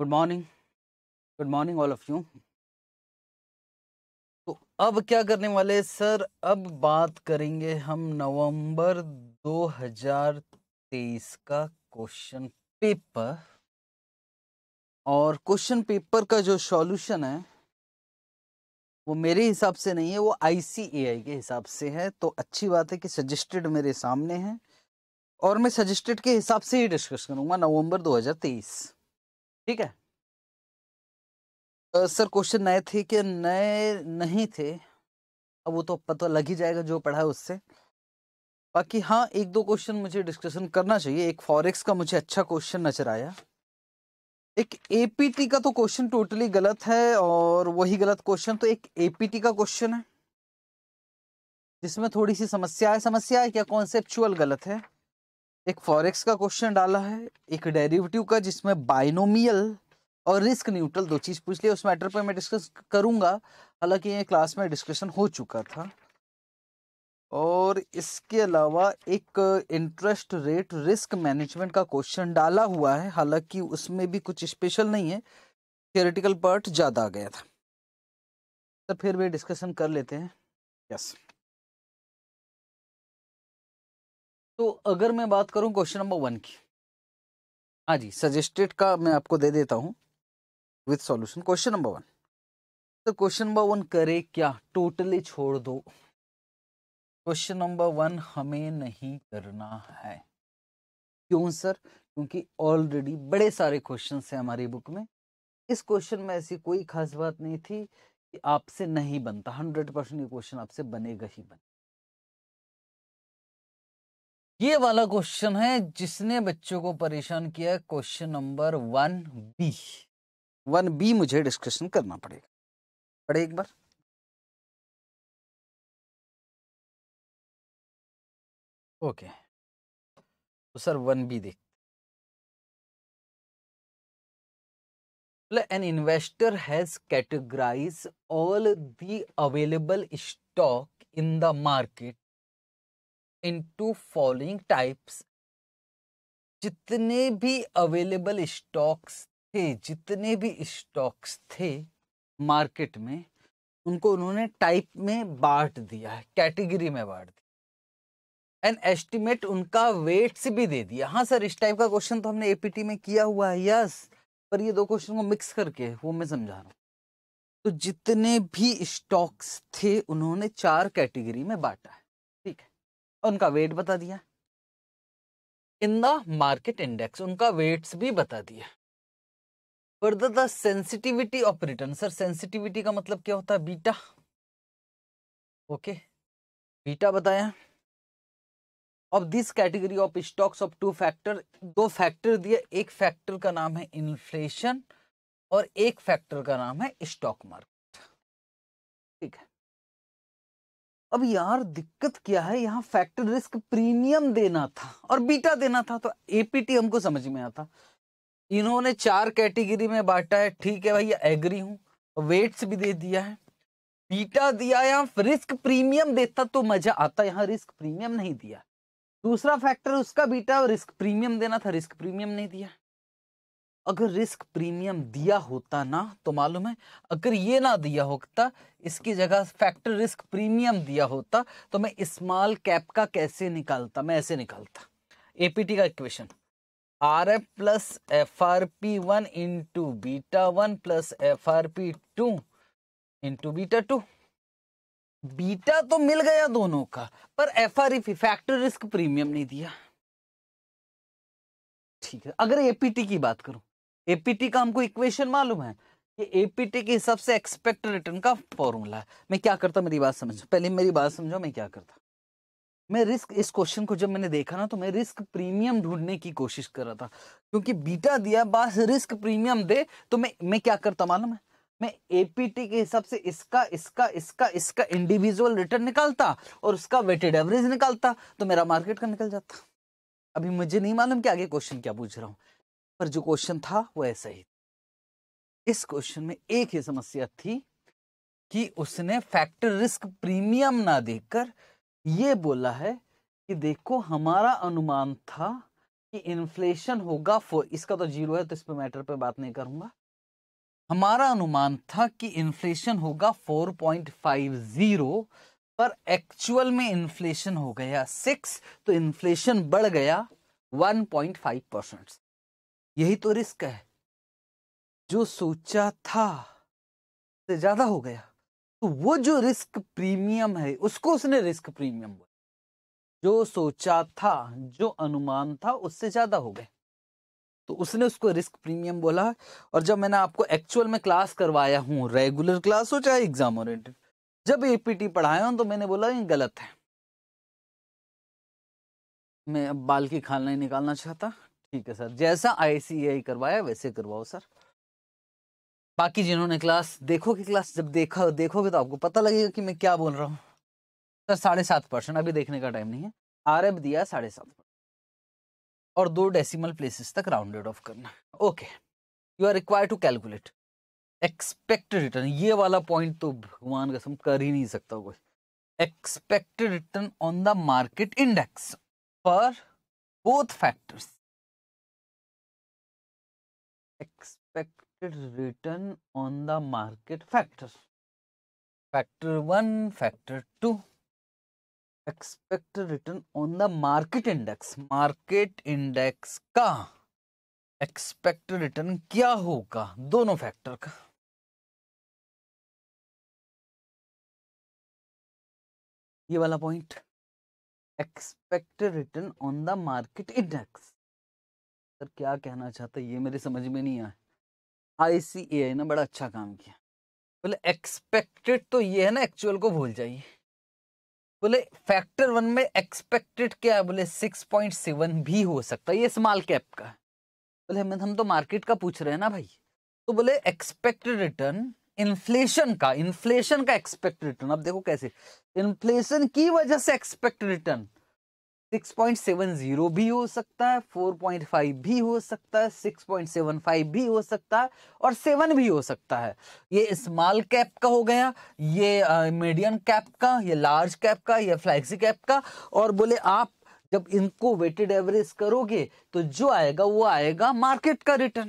Good morning good morning all of you तो अब क्या करने वाले सर अब बात करेंगे हम नवंबर 2023 का क्वेश्चन पेपर और क्वेश्चन पेपर का जो सॉल्यूशन है वो मेरे हिसाब से नहीं है वो आईसीएआई के हिसाब से है तो अच्छी बात है कि सजेस्टेड मेरे सामने है और मैं सजेस्टेड के हिसाब से ही डिस्कस करूंगा नवंबर 2023 ठीक है सर क्वेश्चन नए थे कि नए नहीं थे अब वो तो पता लग ही जाएगा जो पढ़ा है उससे बाकी हाँ एक दो क्वेश्चन मुझे डिस्कशन करना चाहिए एक फॉरेक्स का मुझे अच्छा क्वेश्चन नजर आया एक एपीटी का तो क्वेश्चन टोटली गलत है और वही गलत क्वेश्चन तो एक एपीटी का क्वेश्चन है जिसमें थोड़ी सी समस्या है समस्या है क्या कॉन्सेप्चुअल गलत है एक फॉरेक्स का क्वेश्चन डाला है एक डेरिवेटिव का जिसमें बाइनोमियल और रिस्क न्यूट्रल दो चीज़ पूछ लिया उस मैटर पर मैं डिस्कस करूँगा हालांकि ये क्लास में डिस्कशन हो चुका था और इसके अलावा एक इंटरेस्ट रेट रिस्क मैनेजमेंट का क्वेश्चन डाला हुआ है हालांकि उसमें भी कुछ स्पेशल नहीं है थियोरेटिकल पार्ट ज़्यादा आ गया था तो फिर भी डिस्कशन कर लेते हैं यस yes. तो अगर मैं बात करूं क्वेश्चन नंबर वन की हाँ जी सजेस्टेड का मैं आपको दे देता हूं with solution question number one तो क्वेश्चन नंबर वन करे क्या टोटली छोड़ दो क्वेश्चन नंबर वन हमें नहीं करना है क्यों सर क्योंकि ऑलरेडी बड़े सारे क्वेश्चन है हमारी बुक में इस क्वेश्चन में ऐसी कोई खास बात नहीं थी कि आपसे नहीं बनता हंड्रेड परसेंट ये क्वेश्चन आपसे बनेगा ही बने ये वाला क्वेश्चन है जिसने बच्चों को परेशान किया है question number one B one B मुझे डिस्कशन करना पड़ेगा पढ़े एक बार ओके तो सर वन बी देख an investor has categorize all the available stock in the market into following types जितने भी अवेलेबल स्टॉक्स थे जितने भी स्टॉक्स थे मार्केट में उनको उन्होंने टाइप में बांट दिया है कैटेगरी में बांट दिया एंड एस्टिमेट उनका वेट्स भी दे दिया हाँ सर इस टाइप का क्वेश्चन तो हमने एपीटी में किया हुआ है यस पर ये दो क्वेश्चन को मिक्स करके वो मैं समझा रहा हूँ तो जितने भी स्टॉक्स थे उन्होंने चार कैटेगरी में बांटा है उनका वेट बता दिया इन द मार्केट इंडेक्स उनका वेट्स भी बता दिया further the sensitivity of return sir sensitivity का मतलब क्या होता है बीटा ओके बीटा बताया अब this category of stocks of two factor दो फैक्टर दिए एक फैक्टर का नाम है इन्फ्लेशन और एक फैक्टर का नाम है स्टॉक मार्केट ठीक है अब यार दिक्कत क्या है यहाँ फैक्टर रिस्क प्रीमियम देना था और बीटा देना था तो एपीटी हमको समझ में आता इन्होंने चार कैटेगरी में बांटा है ठीक है भाई एग्री हूं वेट्स भी दे दिया है बीटा दिया यहाँ रिस्क प्रीमियम देता तो मजा आता यहाँ रिस्क प्रीमियम नहीं दिया दूसरा फैक्टर उसका बीटा रिस्क प्रीमियम देना था रिस्क प्रीमियम नहीं दिया अगर रिस्क प्रीमियम दिया होता ना तो मालूम है अगर ये ना दिया होता इसकी जगह फैक्टर रिस्क प्रीमियम दिया होता तो मैं स्मॉल कैप का कैसे निकालता मैं ऐसे निकालता एपीटी का equation R F plus F R P one into beta one plus F R P two into beta two beta तो मिल गया दोनों का पर F R F factor risk premium नहीं दिया ठीक है अगर एपीटी की बात करूं एपीटी का हमको इक्वेशन मालूम है कि एपीटी के हिसाब से एक्सपेक्ट रिटर्न का फॉर्मूला है मैं क्या करता मेरी बात समझो पहले मेरी बात समझो मैं क्या करता मैं रिस्क इस क्वेश्चन को जब मैंने देखा ना तो मैं रिस्क प्रीमियम ढूंढने की कोशिश कर रहा था क्योंकि बीटा दिया बस रिस्क प्रीमियम दे तो मैं मैं क्या करता मालूम है मैं एपीटी के हिसाब से इसका इसका इसका इसका इंडिविजुअल रिटर्न निकालता और उसका वेटेड एवरेज निकालता तो मेरा मार्केट का निकल जाता अभी मुझे नहीं मालूम कि आगे क्वेश्चन क्या पूछ रहा हूँ पर जो क्वेश्चन था वो ऐसा ही इस क्वेश्चन में एक ही समस्या थी कि उसने फैक्टर रिस्क प्रीमियम ना देकर ये बोला है कि देखो हमारा अनुमान था कि इन्फ्लेशन होगा फोर इसका तो जीरो है तो इस पर मैटर पे बात नहीं करूंगा हमारा अनुमान था कि इन्फ्लेशन होगा 4.50 पर एक्चुअल में इन्फ्लेशन हो गया सिक्स तो इन्फ्लेशन बढ़ गया 1.5 परसेंट यही तो रिस्क है जो सोचा था से ज्यादा हो गया तो वो जो रिस्क प्रीमियम है उसको उसने रिस्क प्रीमियम बोला जो सोचा था जो अनुमान था उससे ज्यादा हो गया तो उसने उसको रिस्क प्रीमियम बोला और जब मैंने आपको एक्चुअल में क्लास करवाया हूँ रेगुलर क्लास हो चाहे एग्जाम ओरिएंटेड जब एपीटी पढ़ाया हूं तो मैंने बोला ये गलत है मैं अब बाल की खाल नहीं निकालना चाहता ठीक है सर जैसा आईसीआई करवाया वैसे करवाओ सर बाकी जिन्होंने क्लास देखोगे क्लास जब देखा देखोगे तो आपको पता लगेगा कि मैं क्या बोल रहा हूँ सर साढ़े सात परसेंट अभी देखने का टाइम नहीं है आरब दिया साढ़े सात और दो डेसिमल प्लेसेस तक राउंडेड ऑफ करना okay you are require to calculate expected return ये वाला पॉइंट तो भगवान कसम कर ही नहीं सकता कोई expected return on the market index for both factors expected return on the market factor factor one factor two expected return on the market index market index का एक्सपेक्टेड रिटर्न क्या होगा दोनों फैक्टर का ये वाला point expected return on the market index sir क्या कहना चाहता है ये मेरे समझ में नहीं आया आई सी ए आई ने बड़ा अच्छा काम किया बोले एक्सपेक्टेड तो ये है ना एक्चुअल को भूल जाइए बोले फैक्टर वन में एक्सपेक्टेड क्या है बोले सिक्स पॉइंट सेवन भी हो सकता है ये स्मॉल कैप का है बोले हम हम तो मार्केट का पूछ रहे हैं ना भाई तो बोले एक्सपेक्टेड रिटर्न इन्फ्लेशन का इन्फ्लेशन का एक्सपेक्टेड रिटर्न अब देखो कैसे इन्फ्लेशन की वजह से एक्सपेक्टेड रिटर्न 6.70 भी हो सकता है 4.5 भी हो सकता है 6.75 भी हो सकता है और 7 भी हो सकता है ये स्मॉल कैप का हो गया ये मीडियम कैप का ये लार्ज कैप का ये फ्लैक्सी कैप का और बोले आप जब इनको वेटेड एवरेज करोगे तो जो आएगा वो आएगा मार्केट का रिटर्न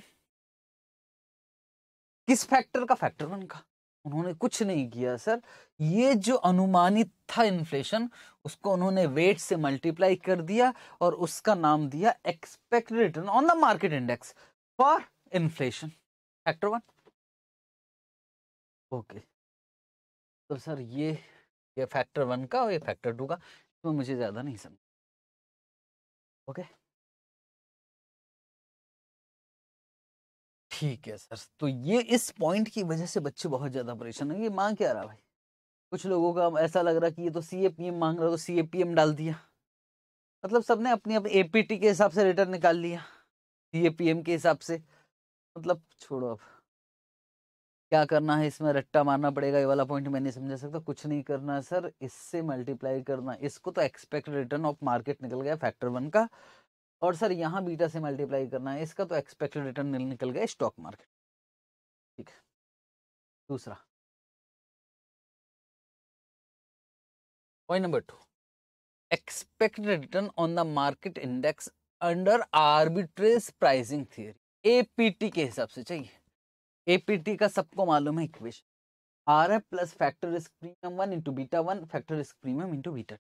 किस फैक्टर का फैक्टर वन का उन्होंने कुछ नहीं किया सर ये जो अनुमानित था इन्फ्लेशन उसको उन्होंने वेट से मल्टीप्लाई कर दिया और उसका नाम दिया expected return on the market index for inflation factor one okay तो सर ये ये फैक्टर वन का और ये फैक्टर टू का इसमें तो मुझे ज़्यादा नहीं समझ ओके okay? ठीक है सर तो ये इस पॉइंट की वजह से बच्चे बहुत ज़्यादा परेशान है ये मांग क्या रहा भाई कुछ लोगों का ऐसा लग रहा कि ये तो सी ए पी एम मांग रहा तो सी ए पी एम डाल दिया मतलब सबने अपनी अपनी ए पी टी के हिसाब से रिटर्न निकाल लिया सी ए पी एम के हिसाब से मतलब छोड़ो अब क्या करना है इसमें रट्टा मारना पड़ेगा ये वाला पॉइंट मैं नहीं समझा सकता कुछ नहीं करना है सर इससे मल्टीप्लाई करना इसको तो एक्सपेक्ट रिटर्न ऑफ मार्केट निकल गया फैक्टर वन का और सर यहाँ बीटा से मल्टीप्लाई करना है इसका तो एक्सपेक्टेड रिटर्न निकल गया स्टॉक मार्केट ठीक है दूसरा point number two expected return on the market index under arbitrage pricing theory APT के हिसाब से चाहिए एपीटी का सबको मालूम है equation R F plus factor risk premium one into beta one factor risk premium into beta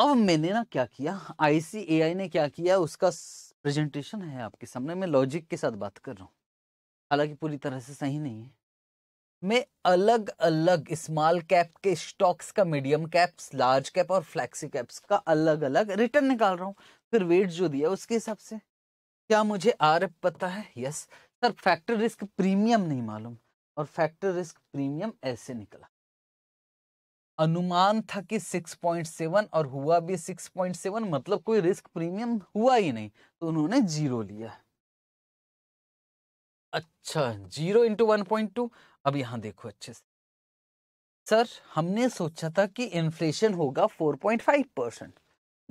अब मैंने ना क्या किया आईसीएआई ने क्या किया उसका प्रेजेंटेशन है आपके सामने मैं लॉजिक के साथ बात कर रहा हूँ हालांकि पूरी तरह से सही नहीं है मैं अलग अलग स्मॉल कैप के स्टॉक्स का मीडियम कैप्स लार्ज कैप और फ्लैक्सी कैप्स का अलग अलग रिटर्न निकाल रहा हूँ फिर वेट जो दिया उसके हिसाब से क्या मुझे आर पता है yes sir factor risk premium नहीं मालूम और फैक्टर रिस्क प्रीमियम ऐसे निकला अनुमान था कि 6.7 और हुआ भी 6.7 मतलब कोई रिस्क प्रीमियम हुआ ही नहीं तो उन्होंने जीरो लिया अच्छा zero into one point two अब यहां देखो अच्छे से सर हमने सोचा था कि इन्फ्लेशन होगा 4.5 परसेंट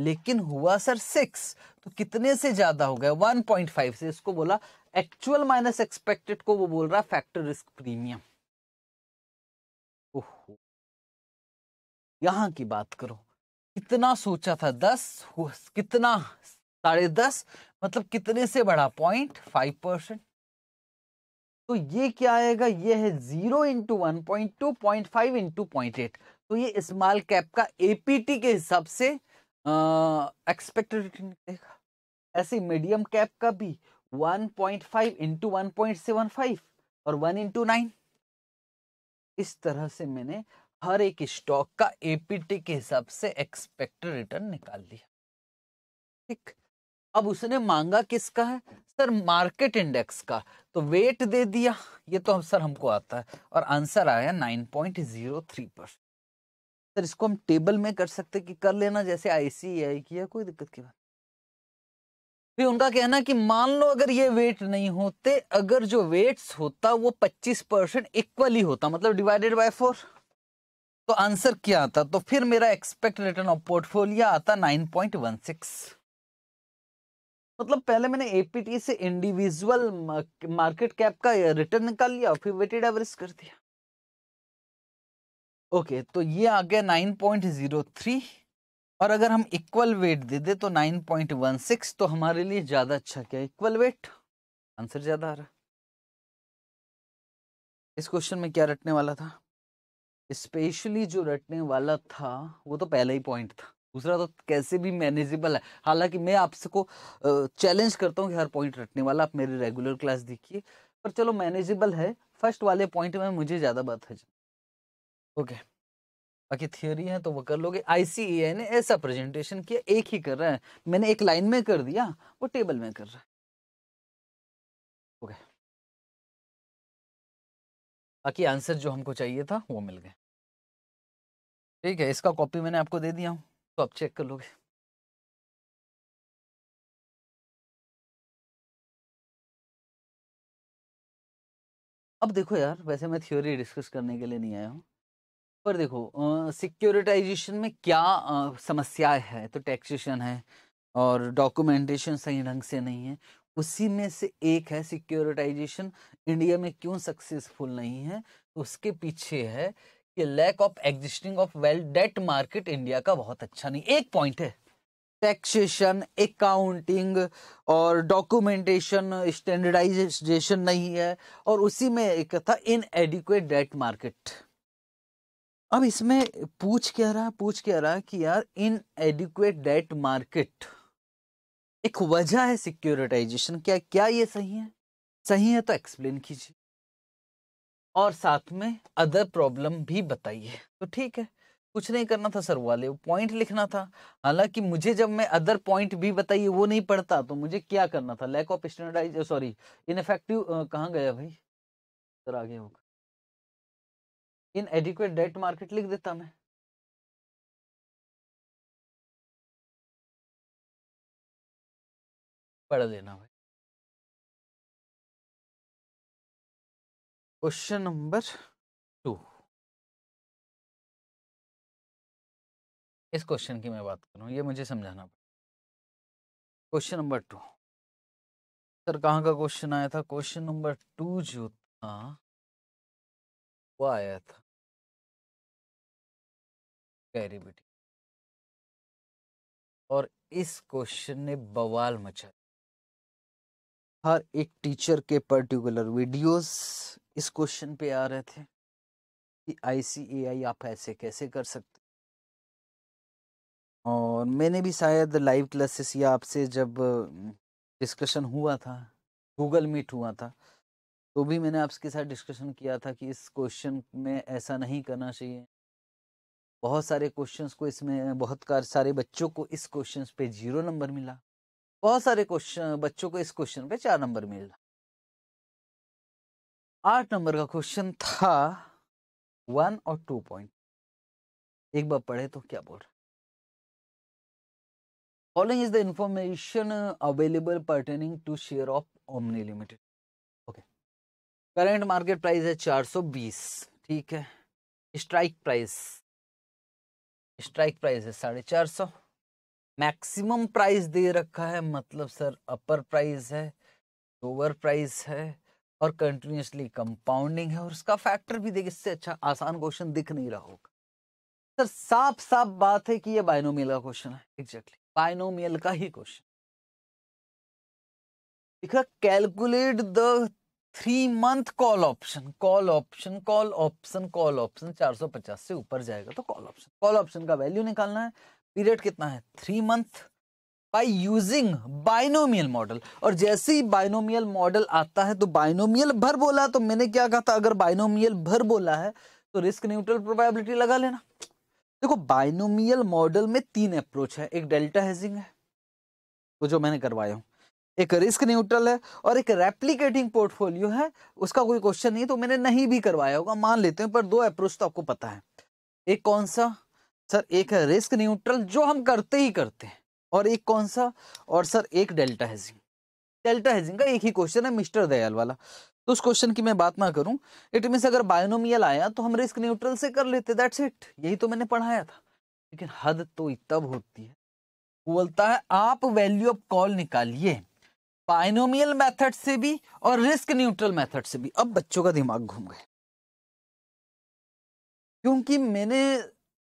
लेकिन हुआ सर सिक्स तो कितने से ज्यादा हो गया 1.5 से इसको बोला एक्चुअल माइनस एक्सपेक्टेड को वो बोल रहा फैक्टर रिस्क प्रीमियम ओहो यहाँ की बात करो कितना सोचा था दस कितना साढ़े दस मतलब कितने से बढ़ा पॉइंट फाइव परसेंट तो ये क्या आएगा ये है zero into one point two point five into point eight तो ये स्मॉल कैप का एपीटी के हिसाब से एक्सपेक्टेड रिटर्न निकलेगा ऐसे मीडियम कैप का भी one point five into one point seven five और वन इंटू नाइन इस तरह से मैंने हर एक स्टॉक का एपीटी के हिसाब से एक्सपेक्टेड रिटर्न निकाल लिया ठीक अब उसने मांगा किसका है सर मार्केट इंडेक्स का तो वेट दे दिया ये तो सर हमको आता है और आंसर आया nine point zero three percent sir इसको हम टेबल में कर सकते कि कर लेना जैसे आईसीआई किया कोई दिक्कत की बात फिर उनका कहना कि मान लो अगर ये वेट नहीं होते अगर जो वेट्स होता वो 25 परसेंट इक्वली होता मतलब डिवाइडेड बाय फोर तो आंसर क्या आता तो फिर मेरा एक्सपेक्ट रिटर्न ऑफ पोर्टफोलियो आता 9.16 मतलब पहले मैंने एपीटी से इंडिविजुअल मार्केट कैप का रिटर्न निकाल लिया फिर वेटेड एवरेज कर दिया ओके तो ये आ गया 9.03 और अगर हम इक्वल वेट दे दे तो 9.16 तो हमारे लिए ज्यादा अच्छा क्या इक्वल वेट आंसर ज्यादा आ रहा इस क्वेश्चन में क्या रटने वाला था स्पेशली जो रटने वाला था वो तो पहला ही पॉइंट था दूसरा तो कैसे भी मैनेजेबल है हालांकि मैं आपको चैलेंज करता हूँ कि हर पॉइंट रटने वाला आप मेरी रेगुलर क्लास देखिए पर चलो मैनेजेबल है फर्स्ट वाले पॉइंट में मुझे ज़्यादा बात है ओके बाकी थियोरी है तो वो कर लोगे आईसीए ने ऐसा प्रेजेंटेशन किया एक ही कर रहा है मैंने एक लाइन में कर दिया वो टेबल में कर रहा है ओके okay. बाकी आंसर जो हमको चाहिए था वो मिल गए ठीक है इसका कॉपी मैंने आपको दे दिया हूँ तो आप चेक कर लोगे अब देखो यार वैसे मैं थ्योरी डिस्कस करने के लिए नहीं आया हूँ पर देखो सिक्योरिटाइजेशन में क्या समस्या है तो टैक्सेशन है और डॉक्यूमेंटेशन सही ढंग से नहीं है उसी में से एक है सिक्योरिटाइजेशन इंडिया में क्यों सक्सेसफुल नहीं है उसके पीछे है कि lack of existing of well debt market India का बहुत अच्छा नहीं एक पॉइंट है टैक्सेशन अकाउंटिंग और डॉक्यूमेंटेशन स्टैंडर्डाइजेशन नहीं है और उसी में एक था इन एडिकुएट डेट मार्केट अब इसमें पूछ क्या रहा पूछ क्या रहा कि यार इन एडिकुएट डेट मार्केट एक वजह है सिक्योरिटाइजेशन क्या क्या ये सही है सही है तो एक्सप्लेन कीजिए और साथ में अदर प्रॉब्लम भी बताइए तो ठीक है कुछ नहीं करना था सर वाले पॉइंट लिखना था हालांकि मुझे जब मैं अदर पॉइंट भी बताइए वो नहीं पढ़ता तो मुझे क्या करना था lack of standardize sorry ineffective कहाँ गया भाई सर आगे होगा इन एडिक्वेट डेट मार्केट लिख देता मैं पढ़ लेना भाई क्वेश्चन नंबर टू इस क्वेश्चन की मैं बात करूँ ये मुझे समझाना पड़ा क्वेश्चन नंबर टू सर कहाँ का क्वेश्चन आया था क्वेश्चन नंबर टू जो था वो आया था कैरी बेटी और इस क्वेश्चन ने बवाल मचाया हर एक टीचर के पर्टिकुलर वीडियोस इस क्वेश्चन पे आ रहे थे कि आईसीएआई आप ऐसे कैसे कर सकते और मैंने भी शायद लाइव क्लासेस या आपसे जब डिस्कशन हुआ था गूगल मीट हुआ था तो भी मैंने आपके साथ डिस्कशन किया था कि इस क्वेश्चन में ऐसा नहीं करना चाहिए बहुत सारे क्वेश्चंस को इसमें बहुत सारे बच्चों को इस क्वेश्चंस पे जीरो नंबर मिला बहुत सारे क्वेश्चन बच्चों को इस क्वेश्चन पे चार नंबर मिल रहा आठ नंबर का क्वेश्चन था वन और टू पॉइंट एक बार पढ़े तो क्या बोल रहा following is the information available pertaining to share of Omni limited okay current market price है 420 ठीक है स्ट्राइक प्राइस स्ट्राइक प्राइस है साढ़े चार सौ मैक्सिमम प्राइस दे रखा है मतलब सर अपर प्राइस है लोअर प्राइस है और कंटिन्यूसली कंपाउंडिंग है और उसका फैक्टर भी देखिए इससे अच्छा आसान क्वेश्चन दिख नहीं रहा होगा सर साफ साफ बात है कि ये बायनोमियल का क्वेश्चन है एग्जैक्टली exactly. बायनोमियल का ही क्वेश्चन देखा calculate the three month call option call option call option call option 450 से ऊपर जाएगा तो कॉल ऑप्शन कॉल ऑप्शन का वैल्यू निकालना है पीरियड कितना है three month by using binomial model और जैसे ही बाइनोमियल मॉडल आता है तो बाइनोमियल भर बोला तो मैंने क्या कहा था अगर बाइनोमियल भर बोला है तो रिस्क न्यूट्रल प्रोबेबिलिटी लगा लेना देखो बाइनोमियल मॉडल में तीन अप्रोच है एक डेल्टा हेजिंग है वो जो मैंने करवाया हूँ एक रिस्क न्यूट्रल है और एक रेप्लीकेटिंग पोर्टफोलियो है उसका कोई क्वेश्चन नहीं तो मैंने नहीं भी करवाया होगा मान लेते हैं पर दो अप्रोच तो आपको पता है एक कौन सा सर एक है रिस्क न्यूट्रल जो हम करते ही करते हैं और एक कौन सा और सर एक डेल्टा हेजिंग डेल्टा हेजिंग का एक ही क्वेश्चन है मिस्टर दयाल वाला तो उस क्वेश्चन की मैं बात ना करूं इट मीन अगर बायोनोमियल आया तो हम रिस्क न्यूट्रल से कर लेते दैट्स इट यही तो मैंने पढ़ाया था लेकिन हद तो तब होती है बोलता है आप वैल्यू ऑफ कॉल निकालिए बाइनोमियल मेथड से भी और रिस्क न्यूट्रल मेथड से भी अब बच्चों का दिमाग घूम गए क्योंकि मैंने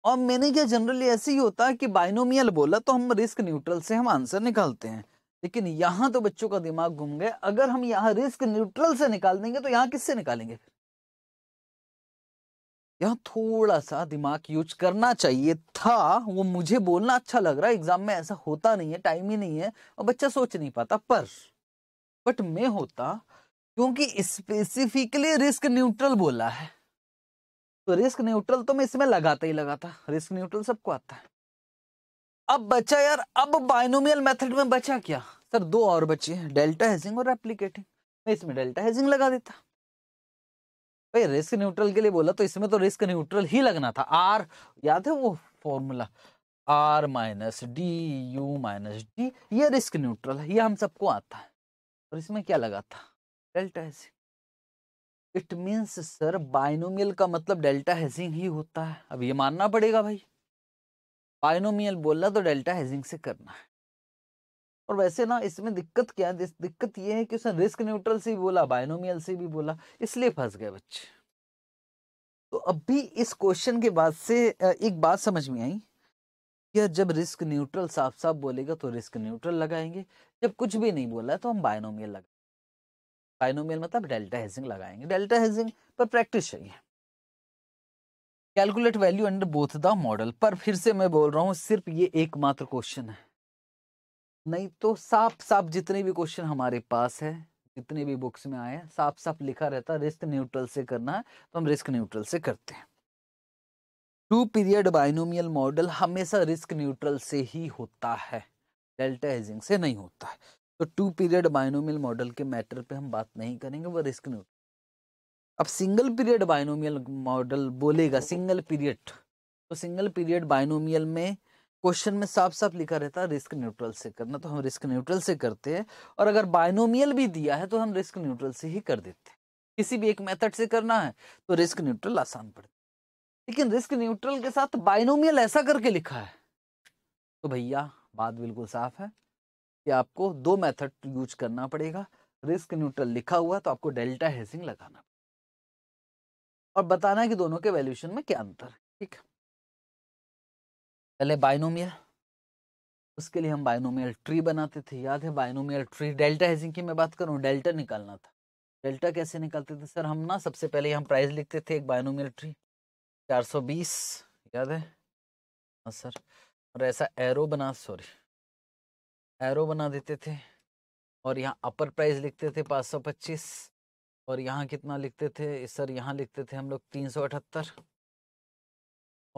और मैंने क्या जनरली ऐसे ही होता है कि बाइनोमियल बोला तो हम रिस्क न्यूट्रल से हम आंसर निकालते हैं लेकिन यहाँ तो बच्चों का दिमाग घूम गया अगर हम यहाँ रिस्क न्यूट्रल से निकाल देंगे तो यहाँ किससे निकालेंगे यहाँ थोड़ा सा दिमाग यूज करना चाहिए था वो मुझे बोलना अच्छा लग रहा है एग्जाम में ऐसा होता नहीं है टाइम ही नहीं है और बच्चा सोच नहीं पाता पर बट मैं होता क्योंकि स्पेसिफिकली रिस्क न्यूट्रल बोला है तो रिस्क न्यूट्रल तो मैं इसमें लगाता ही लगाता रिस्क न्यूट्रल सबको आता है अब बचा यार अब बाइनोमियल मेथड में बचा क्या सर दो और बचे हैं डेल्टा हेजिंग और एप्लीकेटिंग मैं इसमें डेल्टा हेजिंग लगा देता भाई रिस्क न्यूट्रल के लिए बोला तो इसमें तो रिस्क न्यूट्रल ही लगना था आर याद है वो formula R minus D U minus D ये रिस्क न्यूट्रल है ये हम सबको आता है और इसमें क्या लगा था delta hedging it means sir binomial का मतलब डेल्टा हेजिंग ही होता है अब ये मानना पड़ेगा भाई बाइनोमियल बोलना तो डेल्टा हेजिंग से करना है और वैसे ना इसमें दिक्कत क्या है दिक्कत ये है कि उसने रिस्क न्यूट्रल से भी बोला बाइनोमियल से भी बोला इसलिए फंस गए बच्चे तो अब भी इस क्वेश्चन के बाद से एक बात समझ में आई या जब रिस्क न्यूट्रल साफ साफ बोलेगा तो रिस्क न्यूट्रल लगाएंगे जब कुछ भी नहीं बोला तो हम बायनोमियल लगा बाइनोमियल मतलब डेल्टा हेजिंग लगाएंगे डेल्टा हेजिंग पर प्रैक्टिस चाहिए calculate value under both the model पर फिर से मैं बोल रहा हूँ सिर्फ ये एकमात्र क्वेश्चन है नहीं तो साफ साफ जितने भी क्वेश्चन हमारे पास है जितने भी बुक्स में आए हैं साफ साफ लिखा रहता है रिस्क न्यूट्रल से करना है तो हम रिस्क न्यूट्रल से करते हैं टू पीरियड बाइनोमियल मॉडल हमेशा रिस्क न्यूट्रल से ही होता है डेल्टा हेजिंग से नहीं होता है तो टू पीरियड बायनोमियल मॉडल के मैटर पे हम बात नहीं करेंगे वो रिस्क न्यूट अब सिंगल पीरियड बायनोमियल मॉडल बोलेगा सिंगल पीरियड तो सिंगल पीरियड बाइनोमियल में क्वेश्चन में साफ साफ लिखा रहता है रिस्क न्यूट्रल से करना तो हम रिस्क न्यूट्रल से करते हैं और अगर बायनोमियल भी दिया है तो हम रिस्क न्यूट्रल से ही कर देते हैं किसी भी एक मेथड से करना है तो रिस्क न्यूट्रल आसान पड़ता है लेकिन रिस्क न्यूट्रल के साथ बायनोमियल ऐसा करके लिखा है तो भैया बात बिल्कुल साफ है कि आपको दो मेथड यूज करना पड़ेगा रिस्क न्यूट्रल लिखा हुआ तो आपको डेल्टा हेजिंग लगाना और बताना है कि दोनों के वैल्यूशन में क्या अंतर है ठीक है पहले बायनोमियल उसके लिए हम बायनोमियल ट्री बनाते थे याद है बायनोमियल ट्री डेल्टा हेजिंग की मैं बात करूँ डेल्टा निकालना था डेल्टा कैसे निकालते थे सर हम ना सबसे पहले हम प्राइस लिखते थे एक बायनोमियल ट्री 420 याद है हाँ सर और ऐसा एरो बना सॉरी एरो बना देते थे और यहाँ अपर प्राइस लिखते थे पाँच सौ पच्चीस और यहाँ कितना लिखते थे सर यहाँ लिखते थे हम लोग तीन सौ अठहत्तर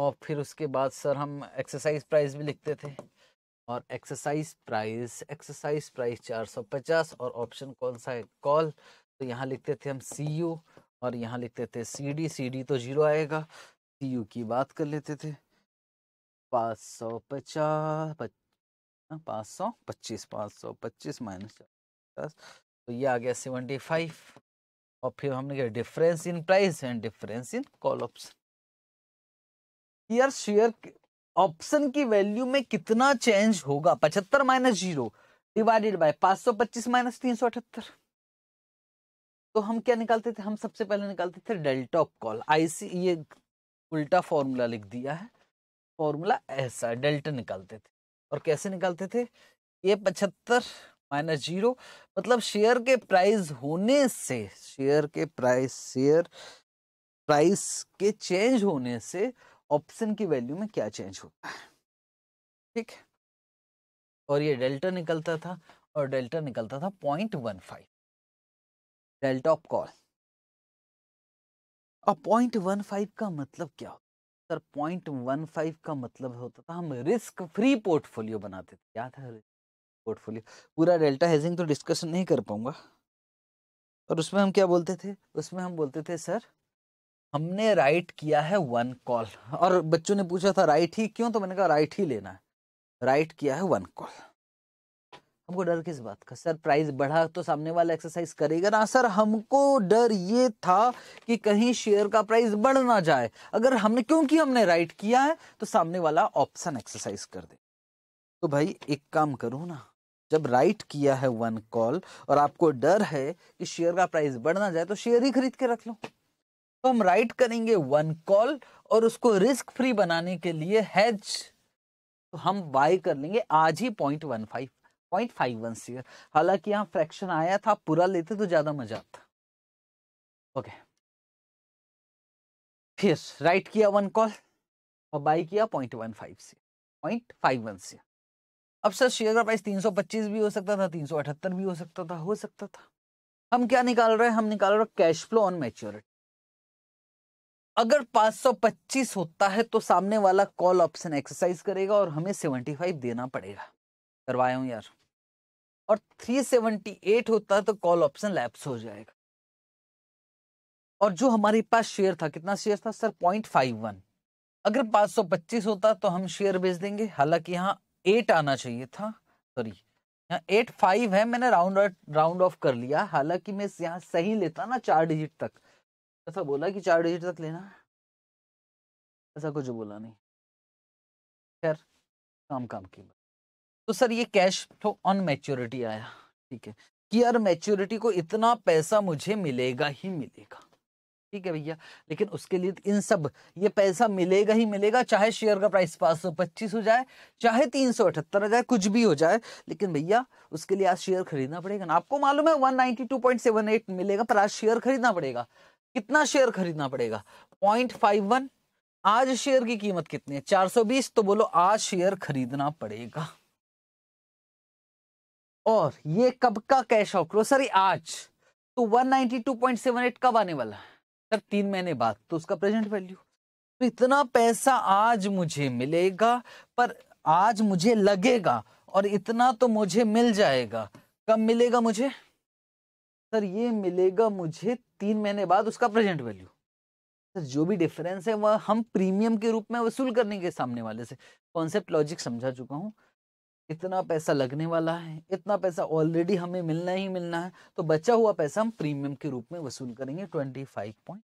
और फिर उसके बाद सर हम एक्सरसाइज प्राइस भी लिखते थे और एक्सरसाइज प्राइस एक्सरसाइज प्राइस चार सौ पचास और ऑप्शन कौन सा है कॉल तो यहाँ लिखते थे हम सी यू और यहाँ लिखते थे सी डी सी डी तो जीरो आएगा सी यू की बात कर लेते थे पाँच सौ पचास पाँच सौ पच्चीस पाँच सौ पच्चीस माइनस दस तो ये आ गया सेवेंटी फाइव और फिर हमने क्या difference in price and difference in call option यार शेयर ऑप्शन की वैल्यू में कितना चेंज होगा पचहत्तर माइनस जीरो डिवाइडेड बाय पाँच सौ पच्चीस माइनस तीन सौ अठहत्तर तो हम क्या निकालते थे हम सबसे पहले निकालते थे डेल्टा ऑफ कॉल आईसी ये उल्टा फॉर्मूला लिख दिया है फॉर्मूला ऐसा डेल्टा निकालते थे और कैसे निकालते थे ये पचहत्तर माइनस जीरो मतलब शेयर के प्राइस होने से शेयर के प्राइस शेयर प्राइस के चेंज होने से ऑप्शन की वैल्यू में क्या चेंज होता है ठीक है और ये डेल्टा निकलता था और डेल्टा निकलता था point one five delta of call अब पॉइंट वन फाइव का मतलब क्या होता सर पॉइंट वन फाइव का मतलब होता था हम रिस्क फ्री पोर्टफोलियो बनाते थे याद है पोर्टफोलियो पूरा डेल्टा हेजिंग तो डिस्कशन नहीं कर पाऊंगा और उसमें हम क्या बोलते थे उसमें हम बोलते थे सर हमने राइट किया है वन कॉल और बच्चों ने पूछा था राइट ही क्यों तो मैंने कहा राइट ही लेना है राइट किया है वन कॉल हमको डर किस बात का सर प्राइस बढ़ा तो सामने वाला एक्सरसाइज करेगा ना सर हमको डर ये था कि कहीं शेयर का प्राइस बढ़ ना जाए अगर हमने क्योंकि हमने राइट किया है तो सामने वाला ऑप्शन एक्सरसाइज कर दे तो भाई एक काम करो ना जब राइट किया है वन कॉल और आपको डर है कि शेयर का प्राइस बढ़ ना जाए तो शेयर ही खरीद के रख लो तो हम राइट करेंगे वन कॉल और उसको रिस्क फ्री बनाने के लिए हैज तो हम बाय कर लेंगे आज ही point one five point five one C हालांकि यहाँ फ्रैक्शन आया था पूरा लेते तो ज्यादा मजा आता ओके फिर राइट किया वन कॉल और बाई किया point one five C point five one C अब सर शेयर का प्राइस तीन सौ पच्चीस भी हो सकता था तीन सौ अठहत्तर भी हो सकता था हो सकता था हम क्या निकाल रहे हैं हम निकाल रहे हैं कैश फ्लो ऑन मेच्योरिटी अगर 525 होता है तो सामने वाला कॉल ऑप्शन एक्सरसाइज करेगा और हमें 75 देना पड़ेगा करवाया हूँ यार और 378 होता तो कॉल ऑप्शन लैप्स हो जाएगा और जो हमारे पास शेयर था कितना शेयर था सर पॉइंट फाइव वन अगर 525 होता तो हम शेयर बेच देंगे हालांकि यहाँ एट आना चाहिए था सॉरी यहाँ एट फाइव है मैंने राउंड राउंड ऑफ कर लिया हालांकि मैं यहाँ सही लेता ना चार डिजिट तक ऐसा बोला कि चार डिजिट तक लेना ऐसा कुछ बोला नहीं खैर काम काम की बात तो सर ये कैश तो ऑन मैच्योरिटी आया ठीक है कि यार मैच्योरिटी को इतना पैसा मुझे मिलेगा ही मिलेगा ठीक है भैया लेकिन उसके लिए इन सब ये पैसा मिलेगा ही मिलेगा चाहे शेयर का प्राइस पाँच सौ पच्चीस हो जाए चाहे तीन सौ अठहत्तर हो जाए कुछ भी हो जाए लेकिन भैया उसके लिए आज शेयर खरीदना पड़ेगा ना आपको मालूम है one ninety two point seven eight मिलेगा पर आज शेयर खरीदना पड़ेगा कितना शेयर खरीदना पड़ेगा पॉइंट फाइव वन आज शेयर की कीमत कितनी है चार सौ बीस तो बोलो आज शेयर खरीदना पड़ेगा और ये कब का कैश आउटफ्लो सर आज तो 192.78 कब आने वाला है सर तीन महीने बाद तो उसका प्रेजेंट वैल्यू तो इतना पैसा आज मुझे मिलेगा पर आज मुझे लगेगा और इतना तो मुझे मिल जाएगा कब मिलेगा मुझे सर ये मिलेगा मुझे तीन महीने बाद उसका प्रेजेंट वैल्यू सर जो भी डिफरेंस है वह हम प्रीमियम के रूप में वसूल करने के सामने वाले से कॉन्सेप्ट लॉजिक समझा चुका हूँ इतना पैसा लगने वाला है इतना पैसा ऑलरेडी हमें मिलना ही मिलना है तो बचा हुआ पैसा हम प्रीमियम के रूप में वसूल करेंगे twenty five point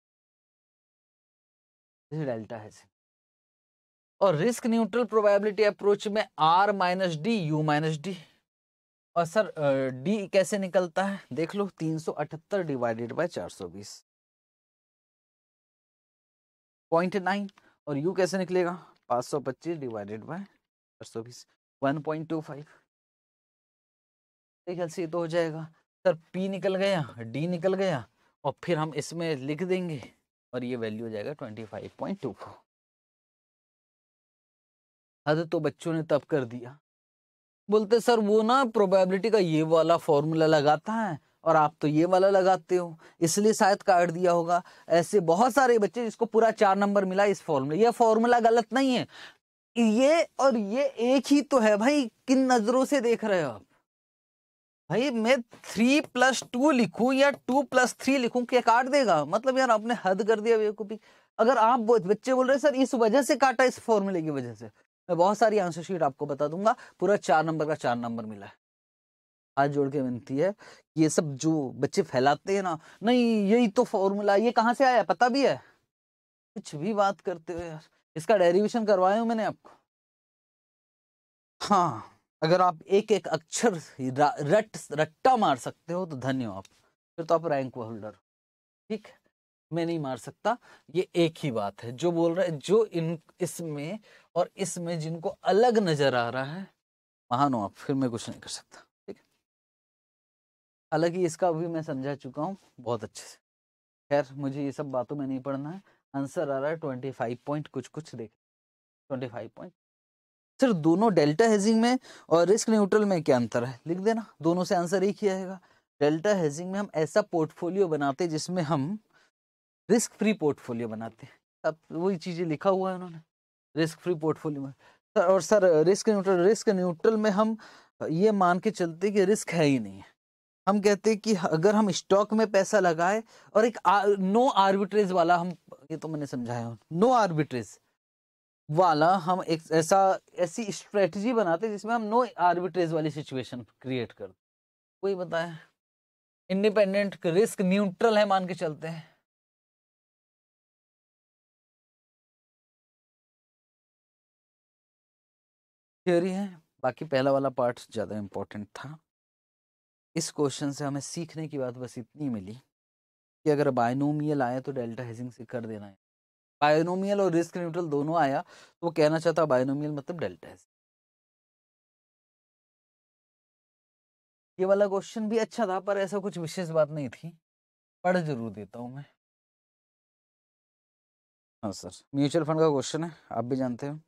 delta hedge और रिस्क न्यूट्रल प्रोबेबिलिटी अप्रोच में R minus D U minus D और सर डी कैसे निकलता है देख लो तीन सौ अठहत्तर डिवाइडेड बाय बीस पॉइंट नाइन और यू कैसे निकलेगा सौ पच्चीस डिवाइडेड बाय बीस वन पॉइंट टू फाइव देखिए से तो हो जाएगा सर पी निकल गया डी निकल गया और फिर हम इसमें लिख देंगे और ये वैल्यू हो जाएगा twenty five point two four हद तो बच्चों ने तब कर दिया बोलते सर वो ना प्रोबेबिलिटी का ये वाला फॉर्मूला लगाता है और आप तो ये वाला लगाते हो इसलिए शायद काट दिया होगा ऐसे बहुत सारे बच्चे जिसको पूरा चार नंबर मिला इस फॉर्मूला ये फॉर्मूला गलत नहीं है ये और ये एक ही तो है भाई किन नजरों से देख रहे हो आप भाई मैं थ्री प्लस टू लिखू या टू प्लस थ्री लिखू क्या काट देगा मतलब यार आपने हद कर दिया बेवकूफी अगर आप बच्चे बोल रहे सर इस वजह से काटा इस फॉर्मूले की वजह से मैं बहुत सारी आंसर शीट आपको बता दूंगा पूरा चार नंबर का चार नंबर मिला है हाथ जोड़ के विनती है ये सब जो बच्चे फैलाते हैं ना नहीं यही तो फॉर्मूला ये कहाँ से आया पता भी है कुछ भी बात करते हो यार इसका डेरिवेशन करवाया हूं मैंने आपको हाँ अगर आप एक एक अक्षर रट रट्टा मार सकते हो तो धन्य हो आप फिर तो आप रैंक होल्डर ठीक है मैं नहीं मार सकता ये एक ही बात है जो बोल रहा है जो इन इसमें और इसमें जिनको अलग नजर आ रहा है महान हो आप फिर मैं कुछ नहीं कर सकता ठीक है हालांकि इसका भी मैं समझा चुका हूँ बहुत अच्छे से खैर मुझे ये सब बातों में नहीं पढ़ना है आंसर आ रहा है ट्वेंटी फाइव पॉइंट कुछ कुछ देख ट्वेंटी फाइव पॉइंट सर दोनों डेल्टा हेजिंग में और रिस्क न्यूट्रल में क्या अंतर है लिख देना दोनों से आंसर एक ही आएगा डेल्टा हेजिंग में हम ऐसा पोर्टफोलियो बनाते हैं जिसमें हम रिस्क फ्री पोर्टफोलियो बनाते हैं अब वही चीज़ें लिखा हुआ है उन्होंने रिस्क फ्री पोर्टफोलियो में सर और sir risk neutral risk neutral में हम ये मान के चलते कि रिस्क है ही नहीं है हम कहते हैं कि अगर हम स्टॉक में पैसा लगाए और एक आ, नो आर्बिट्रेज वाला हम ये तो मैंने समझाया नो आर्बिट्रेज वाला हम एक ऐसा ऐसी स्ट्रेटजी बनाते हैं जिसमें हम नो आर्बिट्रेज वाली सिचुएशन क्रिएट करते कोई बताए इंडिपेंडेंट रिस्क न्यूट्रल है मान के चलते हैं थ्योरी है बाकी पहला वाला पार्ट ज़्यादा इंपॉर्टेंट था इस क्वेश्चन से हमें सीखने की बात बस इतनी मिली कि अगर बायनोमियल आया तो डेल्टा हेजिंग से कर देना है बायनोमियल और रिस्क न्यूट्रल दोनों आया तो वो कहना चाहता बायनोमियल मतलब डेल्टा हेजिंग ये वाला क्वेश्चन भी अच्छा था पर ऐसा कुछ विशेष बात नहीं थी पढ़ जरूर देता हूँ मैं हाँ सर म्यूचुअल फंड का क्वेश्चन है आप भी जानते हो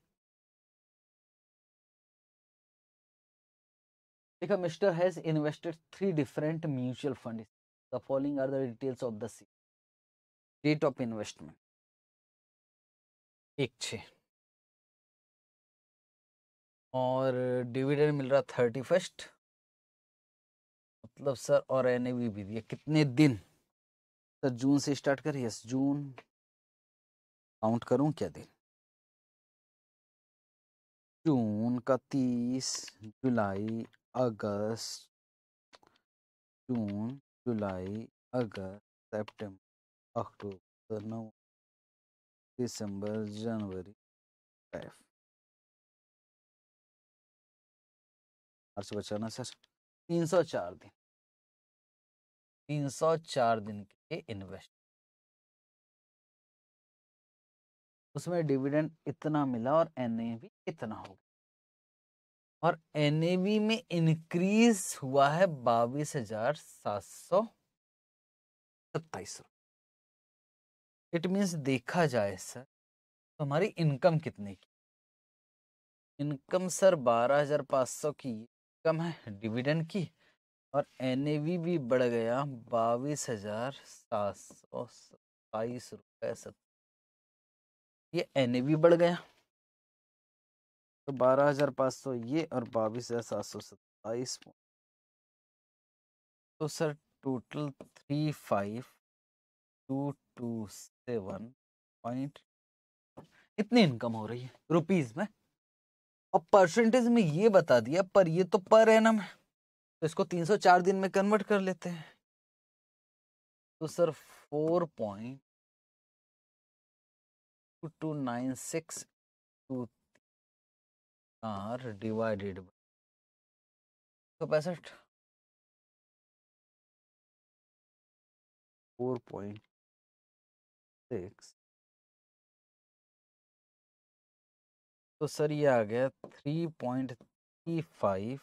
देखो mister has invested three different mutual fund the following are the details of the C date of investment एक छ और डिविडेंड मिल रहा थर्टी फर्स्ट मतलब सर और एन भी दिया कितने दिन सर तो जून से स्टार्ट कर यस जून काउंट करूं क्या दिन जून का तीस जुलाई अगस्त जून जुलाई अगस्त सितंबर अक्टूबर तो नवंबर दिसंबर जनवरी फैफ आठ सौ सर तीन सौ चार दिन तीन सौ चार दिन के इन्वेस्ट उसमें डिविडेंड इतना मिला और एन भी इतना हो गया और एन में इंक्रीज हुआ है बाईस हजार सात सौ सत्ताईस इट मीन्स देखा जाए सर तो हमारी इनकम कितने की इनकम सर बारह हजार पाँच सौ की इनकम है डिविडेंड की और एन भी बढ़ गया बाईस हजार सात सौ सत्ताईस रुपये सत्ताईस ये एन बढ़ गया तो बारह हजार पाँच सौ ये और बाईस हजार सात सौ सत्ताईस तो sir total three five two two seven point इतनी इनकम हो रही है रुपीस में और परसेंटेज में ये बता दिया पर ये तो पर है ना तो इसको तीन सौ चार दिन में कन्वर्ट कर लेते हैं तो sir four point two two nine six two R divided तो पैंसठ फोर पॉइंट सिक्स तो सर ये आ गया three point three five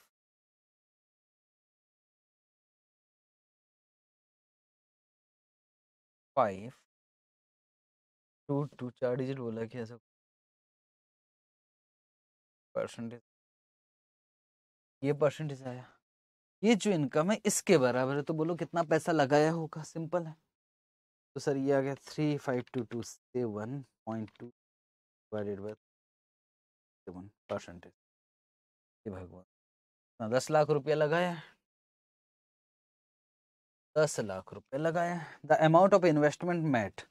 five two two चार डिजिट बोला कि ऐसा परसेंटेज ये परसेंटेज आया ये जो इनकम है इसके बराबर है तो बोलो कितना पैसा लगाया होगा सिंपल है तो सर ये आ गया three five two two seven point two divided by seven percentage ये भगवान दस लाख रुपया लगाया दस लाख रुपए लगाया the amount of investment made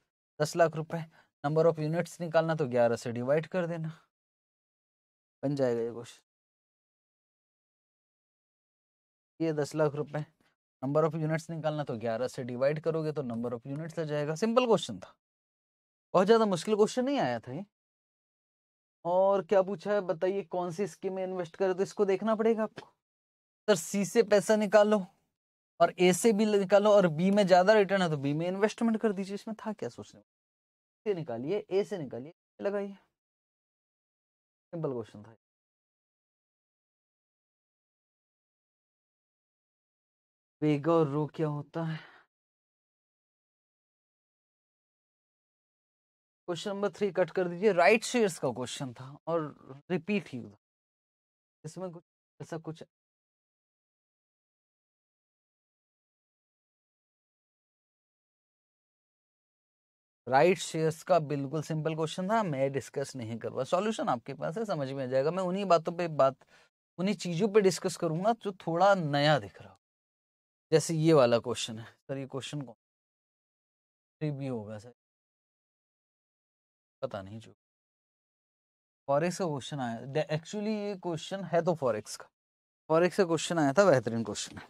दस लाख रुपए नंबर ऑफ यूनिट्स निकालना तो ग्यारह से डिवाइड कर देना बन जाएगा ये क्वेश्चन ये दस लाख रुपए नंबर ऑफ यूनिट्स निकालना तो ग्यारह से डिवाइड करोगे तो नंबर ऑफ यूनिट्स आ जाएगा सिंपल क्वेश्चन था बहुत ज़्यादा मुश्किल क्वेश्चन नहीं आया था ये और क्या पूछा है बताइए कौन सी स्कीम में इन्वेस्ट करे तो इसको देखना पड़ेगा आपको सर सी से पैसा निकालो और ए से भी निकालो और बी में ज़्यादा रिटर्न है तो बी में इन्वेस्टमेंट कर दीजिए इसमें था क्या सोचने निकालिए ए से निकालिए लगाइए सिंपल क्वेश्चन था वेगा और रो क्या होता है क्वेश्चन नंबर थ्री कट कर दीजिए राइट शेयर्स का क्वेश्चन था और रिपीट ही हुआ इसमें कुछ ऐसा कुछ राइट शेयर्स का बिल्कुल सिंपल क्वेश्चन था मैं डिस्कस नहीं करूँगा सॉल्यूशन आपके पास है समझ में आ जाएगा मैं उन्हीं बातों पे बात उन्हीं चीज़ों पे डिस्कस करूंगा जो थोड़ा नया दिख रहा हो जैसे ये वाला क्वेश्चन है सर ये क्वेश्चन कौन थ्री होगा सर पता नहीं जो फॉरेक्स का क्वेश्चन आया एक्चुअली ये क्वेश्चन है तो फॉरेक्स का फॉरेक्स का क्वेश्चन आया था बेहतरीन क्वेश्चन है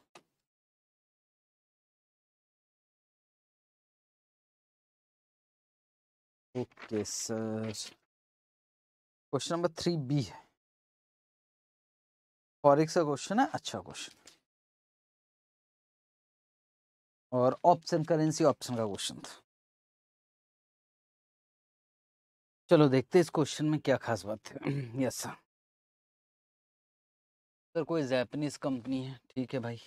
okay sir question number three B है फॉरिक्स का क्वेश्चन है अच्छा क्वेश्चन और ऑप्शन करेंसी ऑप्शन का क्वेश्चन था चलो देखते हैं इस क्वेश्चन में क्या खास बात है यस सर सर कोई जैपनीज कंपनी है ठीक है भाई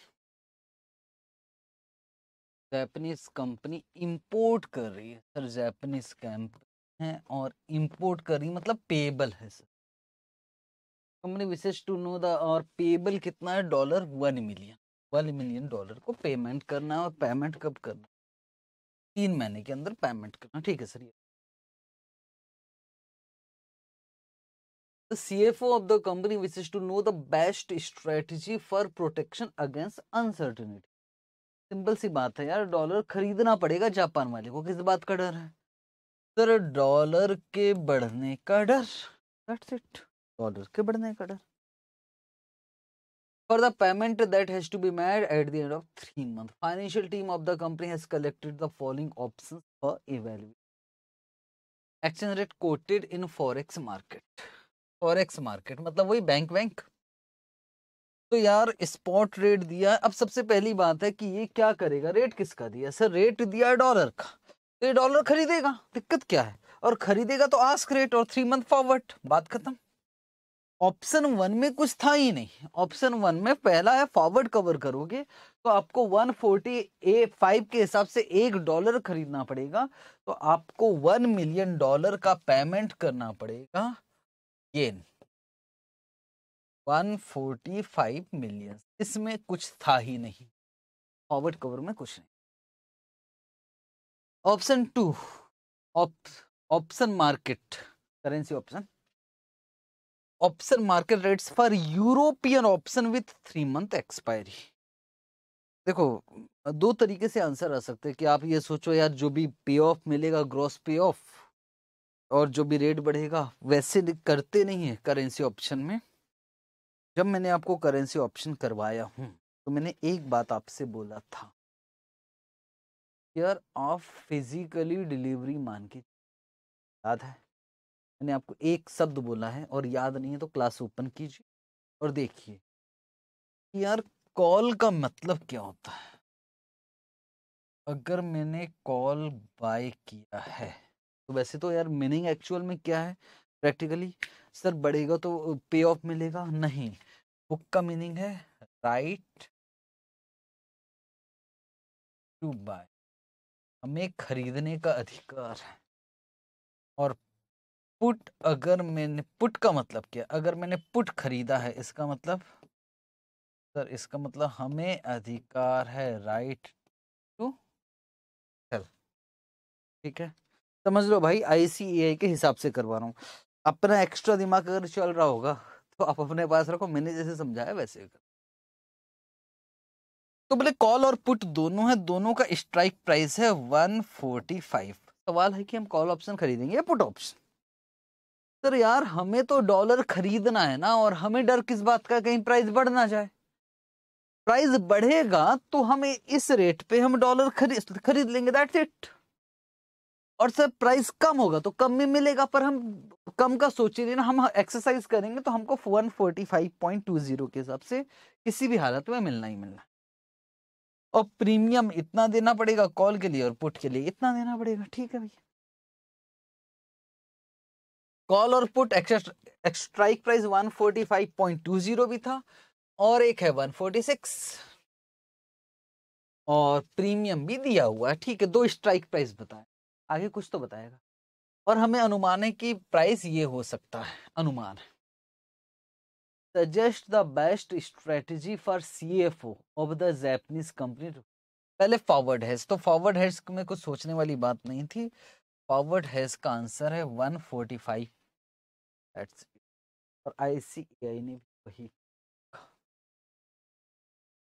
जैपनीज कंपनी इंपोर्ट कर रही है सर जैपनीज कैंप है और इंपोर्ट कर रही है मतलब पेबल है सर कंपनी विशेष टू नो द और पेबल कितना है dollar one million one million dollar को पेमेंट करना है और पेमेंट कब करना तीन महीने के अंदर पेमेंट करना ठीक है सर ये O of the company which is to know the best strategy for protection against uncertainty simple सी बात है यार डॉलर खरीदना पड़ेगा जापान वाले को किस बात का डर है सर डॉलर के बढ़ने का डर डॉलर के बढ़ने का डर for the payment that has to be made at the end of three month financial team of the company has collected the following option for evaluation exchange rate quoted in forex market forex market मतलब वही bank bank तो यार spot rate दिया अब सबसे पहली बात है कि ये क्या करेगा रेट किसका दिया सर रेट दिया डॉलर का तो ये डॉलर खरीदेगा दिक्कत क्या है और खरीदेगा तो आस्क रेट और थ्री मंथ फॉरवर्ड बात खत्म ऑप्शन वन में कुछ था ही नहीं ऑप्शन वन में पहला है फॉरवर्ड कवर करोगे तो आपको फाइव के हिसाब से एक डॉलर खरीदना पड़ेगा तो आपको वन मिलियन डॉलर का पेमेंट करना पड़ेगा येन 145 मिलियन इसमें कुछ था ही नहीं फॉरवर्ड कवर में कुछ नहीं option two option market currency option option market rates for European option with three month expiry देखो दो तरीके से आंसर आ सकते हैं कि आप ये सोचो यार जो भी पे ऑफ मिलेगा ग्रॉस पे ऑफ और जो भी रेट बढ़ेगा वैसे करते नहीं है करेंसी ऑप्शन में जब मैंने आपको करेंसी ऑप्शन करवाया हूँ तो मैंने एक बात आपसे बोला था यार आप फिजिकली डिलीवरी मान के याद है मैंने आपको एक शब्द बोला है और याद नहीं है तो क्लास ओपन कीजिए और देखिए यार कॉल का मतलब क्या होता है अगर मैंने कॉल बाय किया है तो वैसे तो यार मीनिंग एक्चुअल में क्या है प्रैक्टिकली सर बढ़ेगा तो पे ऑफ मिलेगा नहीं बुक का मीनिंग है राइट टू बाय हमें खरीदने का अधिकार है और पुट अगर मैंने पुट का मतलब क्या अगर मैंने पुट खरीदा है इसका मतलब सर इसका मतलब हमें अधिकार है राइट टू सेल ठीक है समझ लो भाई आईसीए के हिसाब से करवा रहा हूँ अपना एक्स्ट्रा दिमाग अगर चल रहा होगा तो आप अपने पास रखो मैंने जैसे समझाया वैसे कर तो बोले कॉल और पुट दोनों है दोनों का स्ट्राइक प्राइस है 145 सवाल है कि हम कॉल ऑप्शन खरीदेंगे या पुट ऑप्शन सर यार हमें तो डॉलर खरीदना है ना और हमें डर किस बात का कहीं प्राइस बढ़ ना जाए प्राइस बढ़ेगा तो हमें इस रेट पे हम डॉलर खरीद खरीद लेंगे दैट्स इट और सर प्राइस कम होगा तो कम में मिलेगा पर हम कम का सोचेंगे ना हम एक्सरसाइज करेंगे तो हमको one forty five point two zero के हिसाब से किसी भी हालत में मिलना ही मिलना और प्रीमियम इतना देना पड़ेगा कॉल के लिए और पुट के लिए इतना देना पड़ेगा ठीक है भैया कॉल और पुट स्ट्राइक प्राइस 145.20 भी था और एक है 146 और प्रीमियम भी दिया हुआ है ठीक है दो स्ट्राइक प्राइस बताए आगे कुछ तो बताएगा और हमें अनुमान है कि प्राइस ये हो सकता है अनुमान suggest the best strategy for C F O of the Japanese company पहले फॉरवर्ड हैज तो फॉरवर्ड हैज में कुछ सोचने वाली बात नहीं थी फॉरवर्ड हैज का आंसर है वन फोर्टी फाइव और आई सी आई ने भी वही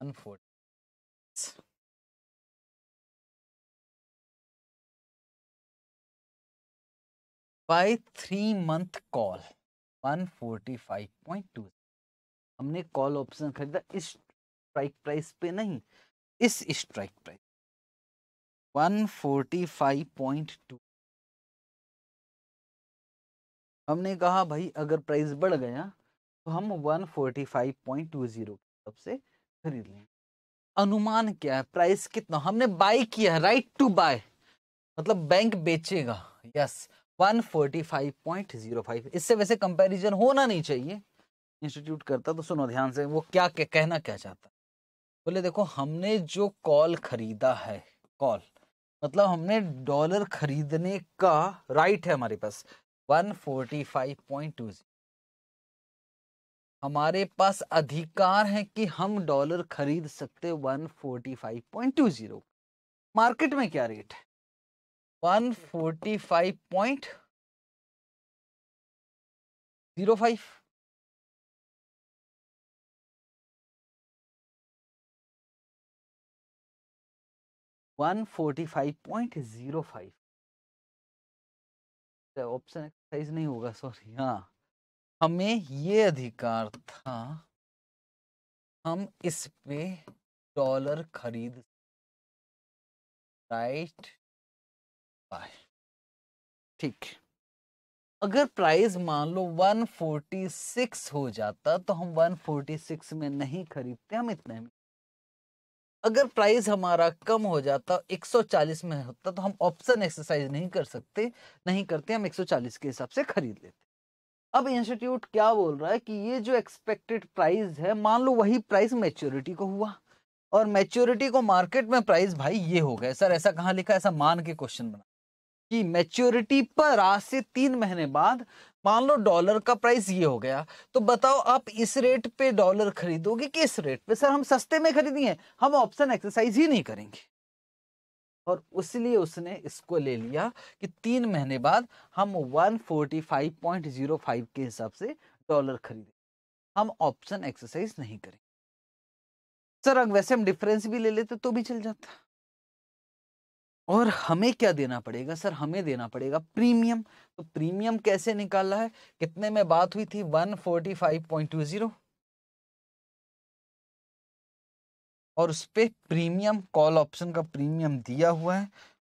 one by three month call 145.2 हमने कॉल ऑप्शन खरीदा इस स्ट्राइक प्राइस पे नहीं इस स्ट्राइक प्राइस 145.2 हमने कहा भाई अगर प्राइस बढ़ गया तो हम 145.20 के हिसाब से खरीद लेंगे अनुमान क्या है प्राइस कितना हमने बाय किया राइट टू बाय मतलब बैंक बेचेगा यस 145.05 इससे वैसे कंपैरिजन होना नहीं चाहिए इंस्टीट्यूट करता तो सुनो ध्यान से वो क्या कह, कहना क्या चाहता बोले देखो हमने जो कॉल खरीदा है कॉल मतलब हमने डॉलर खरीदने का राइट है हमारे पास 145.20 हमारे पास अधिकार है कि हम डॉलर खरीद सकते 145.20 मार्केट में क्या रेट है forty five point zero five one forty five point zero five option exercise नहीं होगा सॉरी हाँ हमें ये अधिकार था हम इस पे डॉलर खरीद राइट है ठीक अगर प्राइस मान लो 146 हो जाता तो हम 146 में नहीं खरीदते हम इतने में अगर प्राइस हमारा कम हो जाता 140 में होता तो हम ऑप्शन एक्सरसाइज नहीं कर सकते नहीं करते हम 140 के हिसाब से खरीद लेते अब इंस्टीट्यूट क्या बोल रहा है कि ये जो एक्सपेक्टेड प्राइस है मान लो वही प्राइस मेच्योरिटी को हुआ और मेच्योरिटी को मार्केट में प्राइस भाई ये हो गया सर ऐसा कहाँ लिखा ऐसा मान के क्वेश्चन बना कि मैच्योरिटी पर आज से तीन महीने बाद मान लो डॉलर का प्राइस ये हो गया तो बताओ आप इस रेट पे डॉलर खरीदोगे किस रेट पे सर हम सस्ते में खरीदेंगे हम ऑप्शन एक्सरसाइज ही नहीं करेंगे और उसलिए उसने इसको ले लिया कि तीन महीने बाद हम 145.05 के हिसाब से डॉलर खरीदें हम ऑप्शन एक्सरसाइज नहीं करेंगे सर अगर वैसे हम डिफरेंस भी ले लेते तो भी चल जाता और हमें क्या देना पड़ेगा सर हमें देना पड़ेगा प्रीमियम तो प्रीमियम कैसे निकालना है कितने में बात हुई थी 145.20 और उस पर प्रीमियम कॉल ऑप्शन का प्रीमियम दिया हुआ है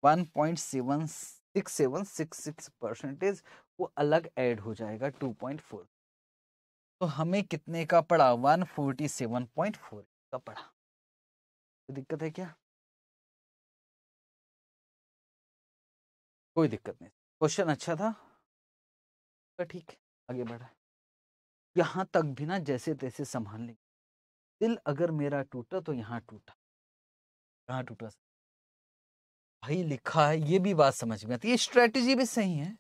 1.76766 परसेंटेज वो अलग ऐड हो जाएगा 2.4 तो हमें कितने का पड़ा 147.4 का पड़ा तो दिक्कत है क्या कोई दिक्कत नहीं क्वेश्चन अच्छा था तो ठीक है आगे बढ़ा यहाँ तक भी ना जैसे तैसे संभाल लेंगे दिल अगर मेरा टूटा तो यहाँ टूटा कहाँ टूटा भाई लिखा है ये भी बात समझ में आती है स्ट्रेटेजी भी सही है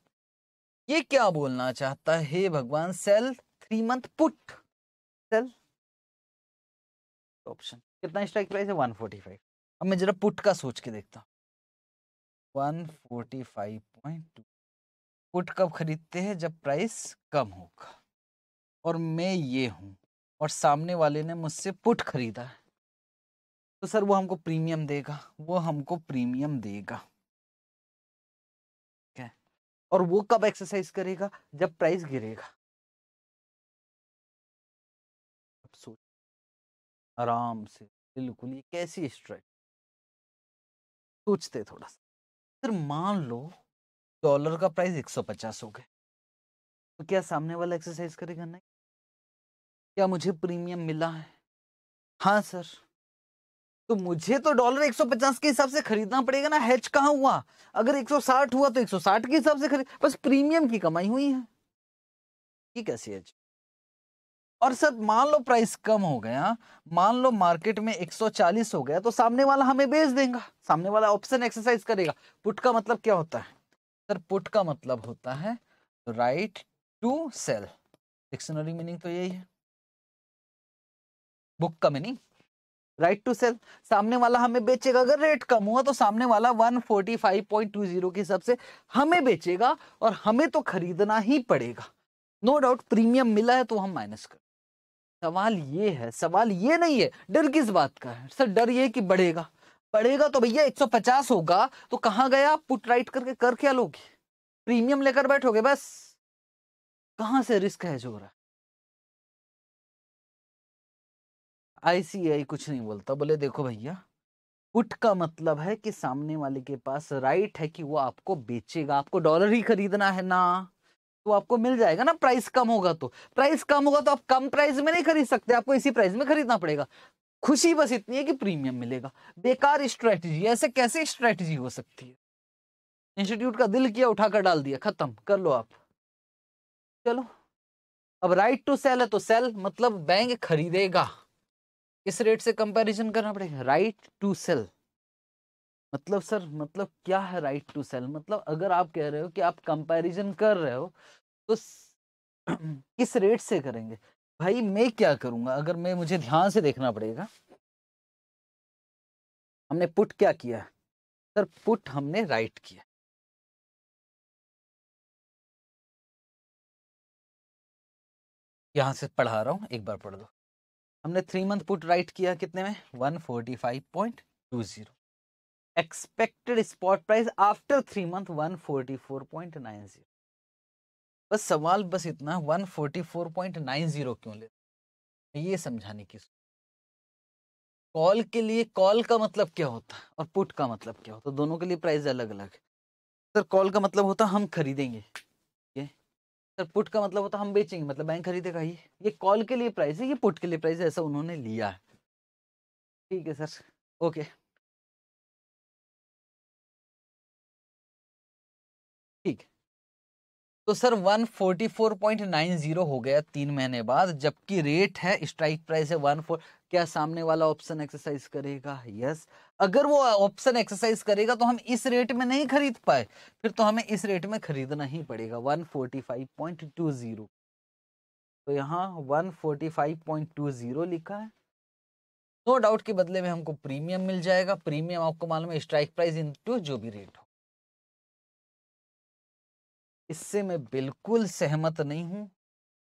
ये क्या बोलना चाहता है भगवान sell three month put sell option कितना स्ट्राइक प्राइस है फाइव अब मैं जरा पुट का सोच के देखता one forty five point two put कब खरीदते हैं जब प्राइस कम होगा और मैं ये हूँ और सामने वाले ने मुझसे पुट खरीदा है तो सर वो हमको प्रीमियम देगा वो हमको प्रीमियम देगा क्या और वो कब एक्सरसाइज करेगा जब प्राइस गिरेगा अब सोच आराम से बिल्कुल ये कैसी स्ट्राइक सोचते थोड़ा सा फिर मान लो डॉलर का प्राइस 150 हो गया तो क्या सामने वाला एक्सरसाइज करेगा नहीं क्या मुझे प्रीमियम मिला है हाँ सर तो मुझे तो डॉलर 150 के हिसाब से खरीदना पड़ेगा ना हेच कहाँ हुआ अगर 160 हुआ तो 160 के हिसाब से खरीद बस प्रीमियम की कमाई हुई है ये कैसी है और सर मान लो प्राइस कम हो गया मान लो मार्केट में 140 हो गया तो सामने वाला हमें बेच देगा सामने वाला ऑप्शन एक्सरसाइज करेगा पुट का मतलब क्या होता है सर पुट का मतलब होता है right to sell dictionary meaning तो यही है बुक का मीनिंग राइट टू सेल सामने वाला हमें बेचेगा अगर रेट कम हुआ तो सामने वाला 145.20 के हिसाब से हमें बेचेगा और हमें तो खरीदना ही पड़ेगा नो डाउट प्रीमियम मिला है तो हम माइनस कर सवाल ये है सवाल ये नहीं है डर किस बात का है सर डर ये कि बढ़ेगा बढ़ेगा तो भैया 150 होगा तो कहाँ गया पुट राइट करके कर क्या लोगे प्रीमियम लेकर बैठोगे बस कहाँ से रिस्क है जो रहा आईसीआई कुछ नहीं बोलता बोले देखो भैया पुट का मतलब है कि सामने वाले के पास राइट है कि वो आपको बेचेगा आपको डॉलर ही खरीदना है ना तो आपको मिल जाएगा ना प्राइस कम होगा तो प्राइस कम होगा तो आप कम प्राइस में नहीं खरीद सकते आपको इसी प्राइस में खरीदना पड़ेगा खुशी बस इतनी है कि प्रीमियम मिलेगा बेकार स्ट्रेटजी ऐसे कैसे स्ट्रेटजी हो सकती है इंस्टीट्यूट का दिल किया उठाकर डाल दिया खत्म कर लो आप चलो अब राइट टू सेल है तो सेल मतलब बैंक खरीदेगा किस रेट से कंपैरिजन करना पड़ेगा राइट टू सेल मतलब सर मतलब क्या है राइट टू सेल मतलब अगर आप कह रहे हो कि आप कंपैरिजन कर रहे हो तो किस रेट से करेंगे भाई मैं क्या करूंगा अगर मैं मुझे ध्यान से देखना पड़ेगा हमने पुट क्या किया सर पुट हमने राइट किया यहां से पढ़ा रहा हूं एक बार पढ़ दो हमने थ्री मंथ पुट राइट किया कितने में one forty five point two zero expected spot price after three month one forty four point nine zero बस सवाल बस इतना one forty four point nine zero क्यों ले ये समझाने की कॉल के लिए कॉल का मतलब क्या होता है और पुट का मतलब क्या होता है दोनों के लिए प्राइस अलग अलग है सर कॉल का मतलब होता हम खरीदेंगे ठीक है सर पुट का मतलब होता हम बेचेंगे मतलब बैंक खरीदेगा ये ये कॉल के लिए प्राइस है ये पुट के लिए प्राइस ऐसा उन्होंने लिया है ठीक है सर ओके ठीक तो सर 144.90 हो गया तीन महीने बाद जबकि रेट है स्ट्राइक प्राइस है वन फोर क्या सामने वाला ऑप्शन एक्सरसाइज करेगा यस अगर वो ऑप्शन एक्सरसाइज करेगा तो हम इस रेट में नहीं खरीद पाए फिर तो हमें इस रेट में खरीदना ही पड़ेगा 145.20 तो यहाँ 145.20 लिखा है नो no डाउट के बदले में हमको प्रीमियम मिल जाएगा प्रीमियम आपको मालूम है स्ट्राइक प्राइस इंटू जो भी रेट इससे मैं बिल्कुल सहमत नहीं हूँ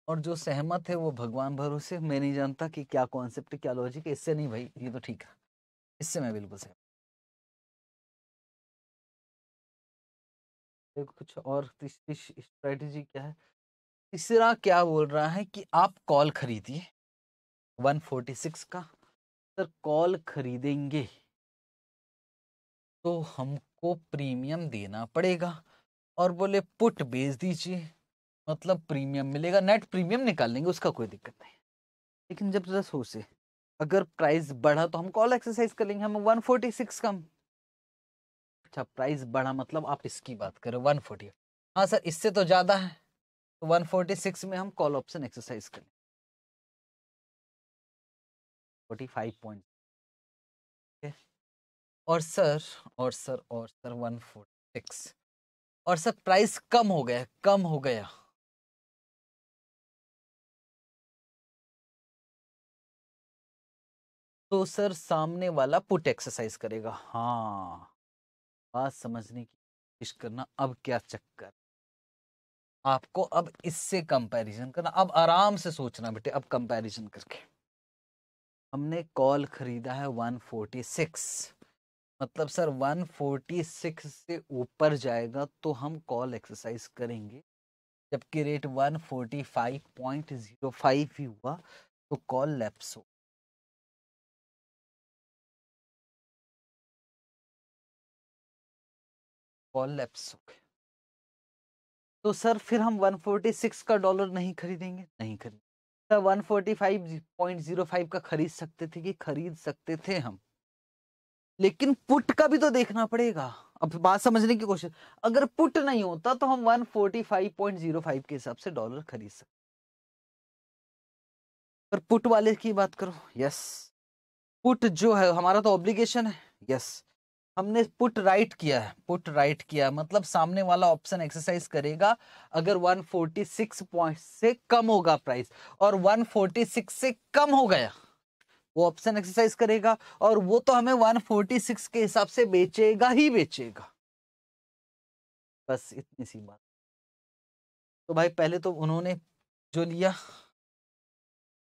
और जो सहमत है वो भगवान भरोसे मैं नहीं जानता कि क्या कॉन्सेप्ट क्या लॉजिक है इससे नहीं भाई ये तो ठीक है इससे मैं बिल्कुल सहमत कुछ और तीसरी स्ट्रेटजी क्या है तीसरा क्या बोल रहा है कि आप कॉल खरीदिए 146 का सर कॉल खरीदेंगे तो हमको प्रीमियम देना पड़ेगा और बोले पुट बेच दीजिए मतलब प्रीमियम मिलेगा नेट प्रीमियम निकाल लेंगे उसका कोई दिक्कत नहीं लेकिन जब जरा सोचे अगर प्राइस बढ़ा तो हम कॉल एक्सरसाइज कर लेंगे फोर्टी 146 कम अच्छा प्राइस बढ़ा मतलब आप इसकी बात करें फोर्टी हाँ सर इससे तो ज़्यादा है तो 146 में हम call option exercise forty five point और सर और सर और सर 146 और सर प्राइस कम हो गया कम हो गया तो सर सामने वाला पुट एक्सरसाइज करेगा हाँ बात समझने की कोशिश करना अब क्या चक्कर आपको अब इससे कंपैरिजन करना अब आराम से सोचना बेटे अब कंपैरिजन करके हमने कॉल खरीदा है 146 मतलब सर 146 से ऊपर जाएगा तो हम कॉल एक्सरसाइज करेंगे जबकि रेट 145.05 ही हुआ तो कॉल लैप्स हो कॉल लैप्स हो गया तो सर फिर हम 146 का डॉलर नहीं खरीदेंगे नहीं खरीदेंगे सर 145.05 का खरीद सकते थे कि खरीद सकते थे हम लेकिन पुट का भी तो देखना पड़ेगा अब बात समझने की कोशिश अगर पुट नहीं होता तो हम 145.05 के हिसाब से डॉलर खरीद सकते पर पुट वाले की बात करो यस पुट जो है हमारा तो ऑब्लिगेशन है यस हमने पुट राइट किया है पुट राइट किया मतलब सामने वाला ऑप्शन एक्सरसाइज करेगा अगर 146 पॉइंट से कम होगा प्राइस और 146 से कम हो गया वो ऑप्शन एक्सरसाइज करेगा और वो तो हमें 146 के हिसाब से बेचेगा ही बेचेगा बस इतनी सी बात तो भाई पहले तो उन्होंने जो लिया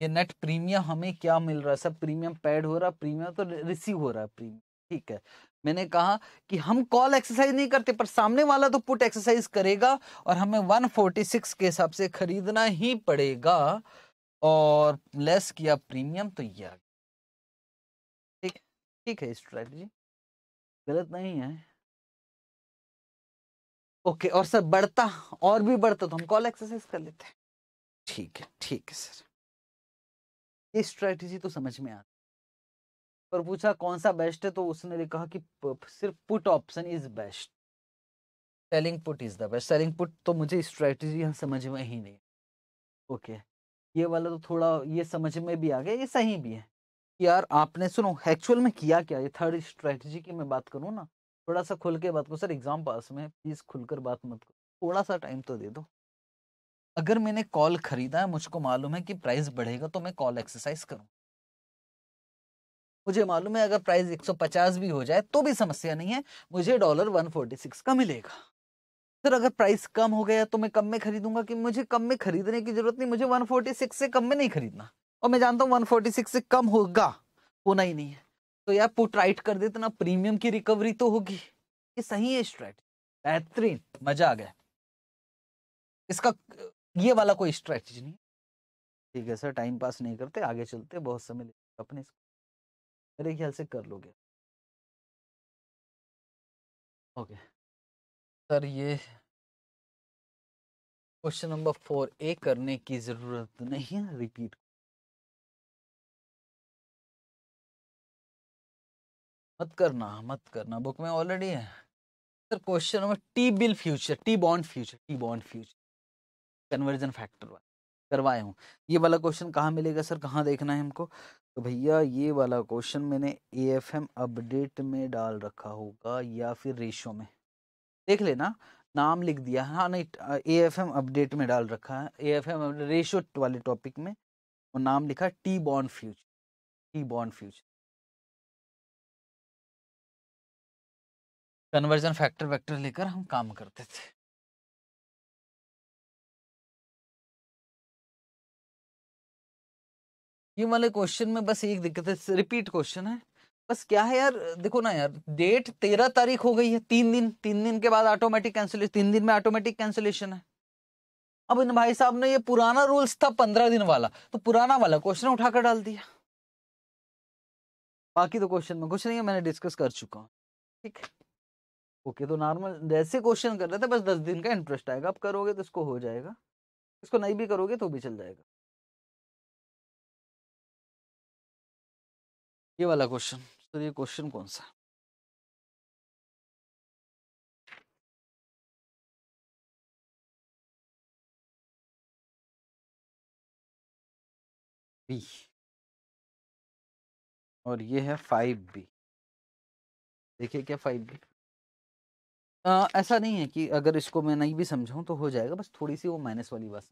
ये नेट प्रीमियम हमें क्या मिल रहा है सब प्रीमियम पैड हो रहा प्रीमियम तो रिसीव हो रहा है प्रीमियम ठीक है मैंने कहा कि हम कॉल एक्सरसाइज नहीं करते पर सामने वाला तो पुट एक्सरसाइज करेगा और हमें 146 के हिसाब से खरीदना ही पड़ेगा और लेस किया प्रीमियम तो ये आ गया ठीक ठीक है स्ट्रेटजी गलत नहीं है ओके और सर बढ़ता और भी बढ़ता तो हम कॉल एक्सरसाइज कर लेते हैं ठीक है ठीक है सर ये स्ट्रेटजी तो समझ में आ पर पूछा कौन सा बेस्ट है तो उसने कहा कि सिर्फ put option is best selling put is the best selling put तो मुझे स्ट्रेटजी यहाँ समझ में ही नहीं ओके okay. ये वाला तो थोड़ा ये समझ में भी आ गया ये सही भी है यार आपने सुनो एक्चुअल में किया क्या ये थर्ड स्ट्रेटजी की मैं बात करूँ ना थोड़ा सा खुल के बात करो सर एग्जाम पास में प्लीज़ खुलकर बात मत करो थोड़ा सा टाइम तो दे दो अगर मैंने कॉल खरीदा है मुझको मालूम है कि प्राइस बढ़ेगा तो मैं कॉल एक्सरसाइज करूँ मुझे मालूम है अगर प्राइस 150 भी हो जाए तो भी समस्या नहीं है मुझे डॉलर 146 का मिलेगा सर अगर प्राइस कम हो गया तो मैं कम में खरीदूंगा कि मुझे कम में खरीदने की जरूरत नहीं मुझे 146 से कम में नहीं खरीदना और मैं जानता हूँ 146 से कम होगा होना ही नहीं है तो यार पुट राइट कर देते ना प्रीमियम की रिकवरी तो होगी ये सही है स्ट्रैटेजी बेहतरीन मजा आ गया इसका ये वाला कोई स्ट्रैटेजी नहीं ठीक है सर टाइम पास नहीं करते आगे चलते बहुत समय लेते अपने मेरे ख्याल से कर लोगे ओके okay. सर ये क्वेश्चन नंबर फोर ए करने की ज़रूरत नहीं है रिपीट मत करना मत करना बुक में ऑलरेडी है sir question number T bill future T bond future T bond future conversion factor करवाए हूँ ये वाला क्वेश्चन कहाँ मिलेगा सर कहाँ देखना है हमको तो भैया ये वाला क्वेश्चन मैंने ए अपडेट में डाल रखा होगा या फिर रेशो में देख लेना नाम लिख दिया हाँ नहीं ए एफ एम अपडेट में डाल रखा है ए एफ एम रेशो वाले टॉपिक में और नाम लिखा T bond future T bond future conversion factor vector लेकर हम काम करते थे ये वाले क्वेश्चन में बस एक दिक्कत है रिपीट क्वेश्चन है बस क्या है यार देखो ना यार डेट तेरह तारीख हो गई है तीन दिन तीन दिन के बाद ऑटोमेटिक कैंसिलेशन तीन दिन में ऑटोमेटिक कैंसिलेशन है अब इन भाई साहब ने ये पुराना रूल्स था पंद्रह दिन वाला तो पुराना वाला क्वेश्चन उठाकर डाल दिया बाकी तो क्वेश्चन में कुछ नहीं है मैंने डिस्कस कर चुका हूँ ठीक है ओके तो नॉर्मल जैसे क्वेश्चन कर रहे थे बस दस दिन का इंटरेस्ट आएगा आप करोगे तो इसको हो जाएगा इसको नहीं भी करोगे तो भी चल जाएगा ये वाला क्वेश्चन तो ये क्वेश्चन कौन सा बी और ये है फाइव बी देखिए क्या फाइव बी आ, ऐसा नहीं है कि अगर इसको मैं नहीं भी समझाऊं तो हो जाएगा बस थोड़ी सी वो माइनस वाली बात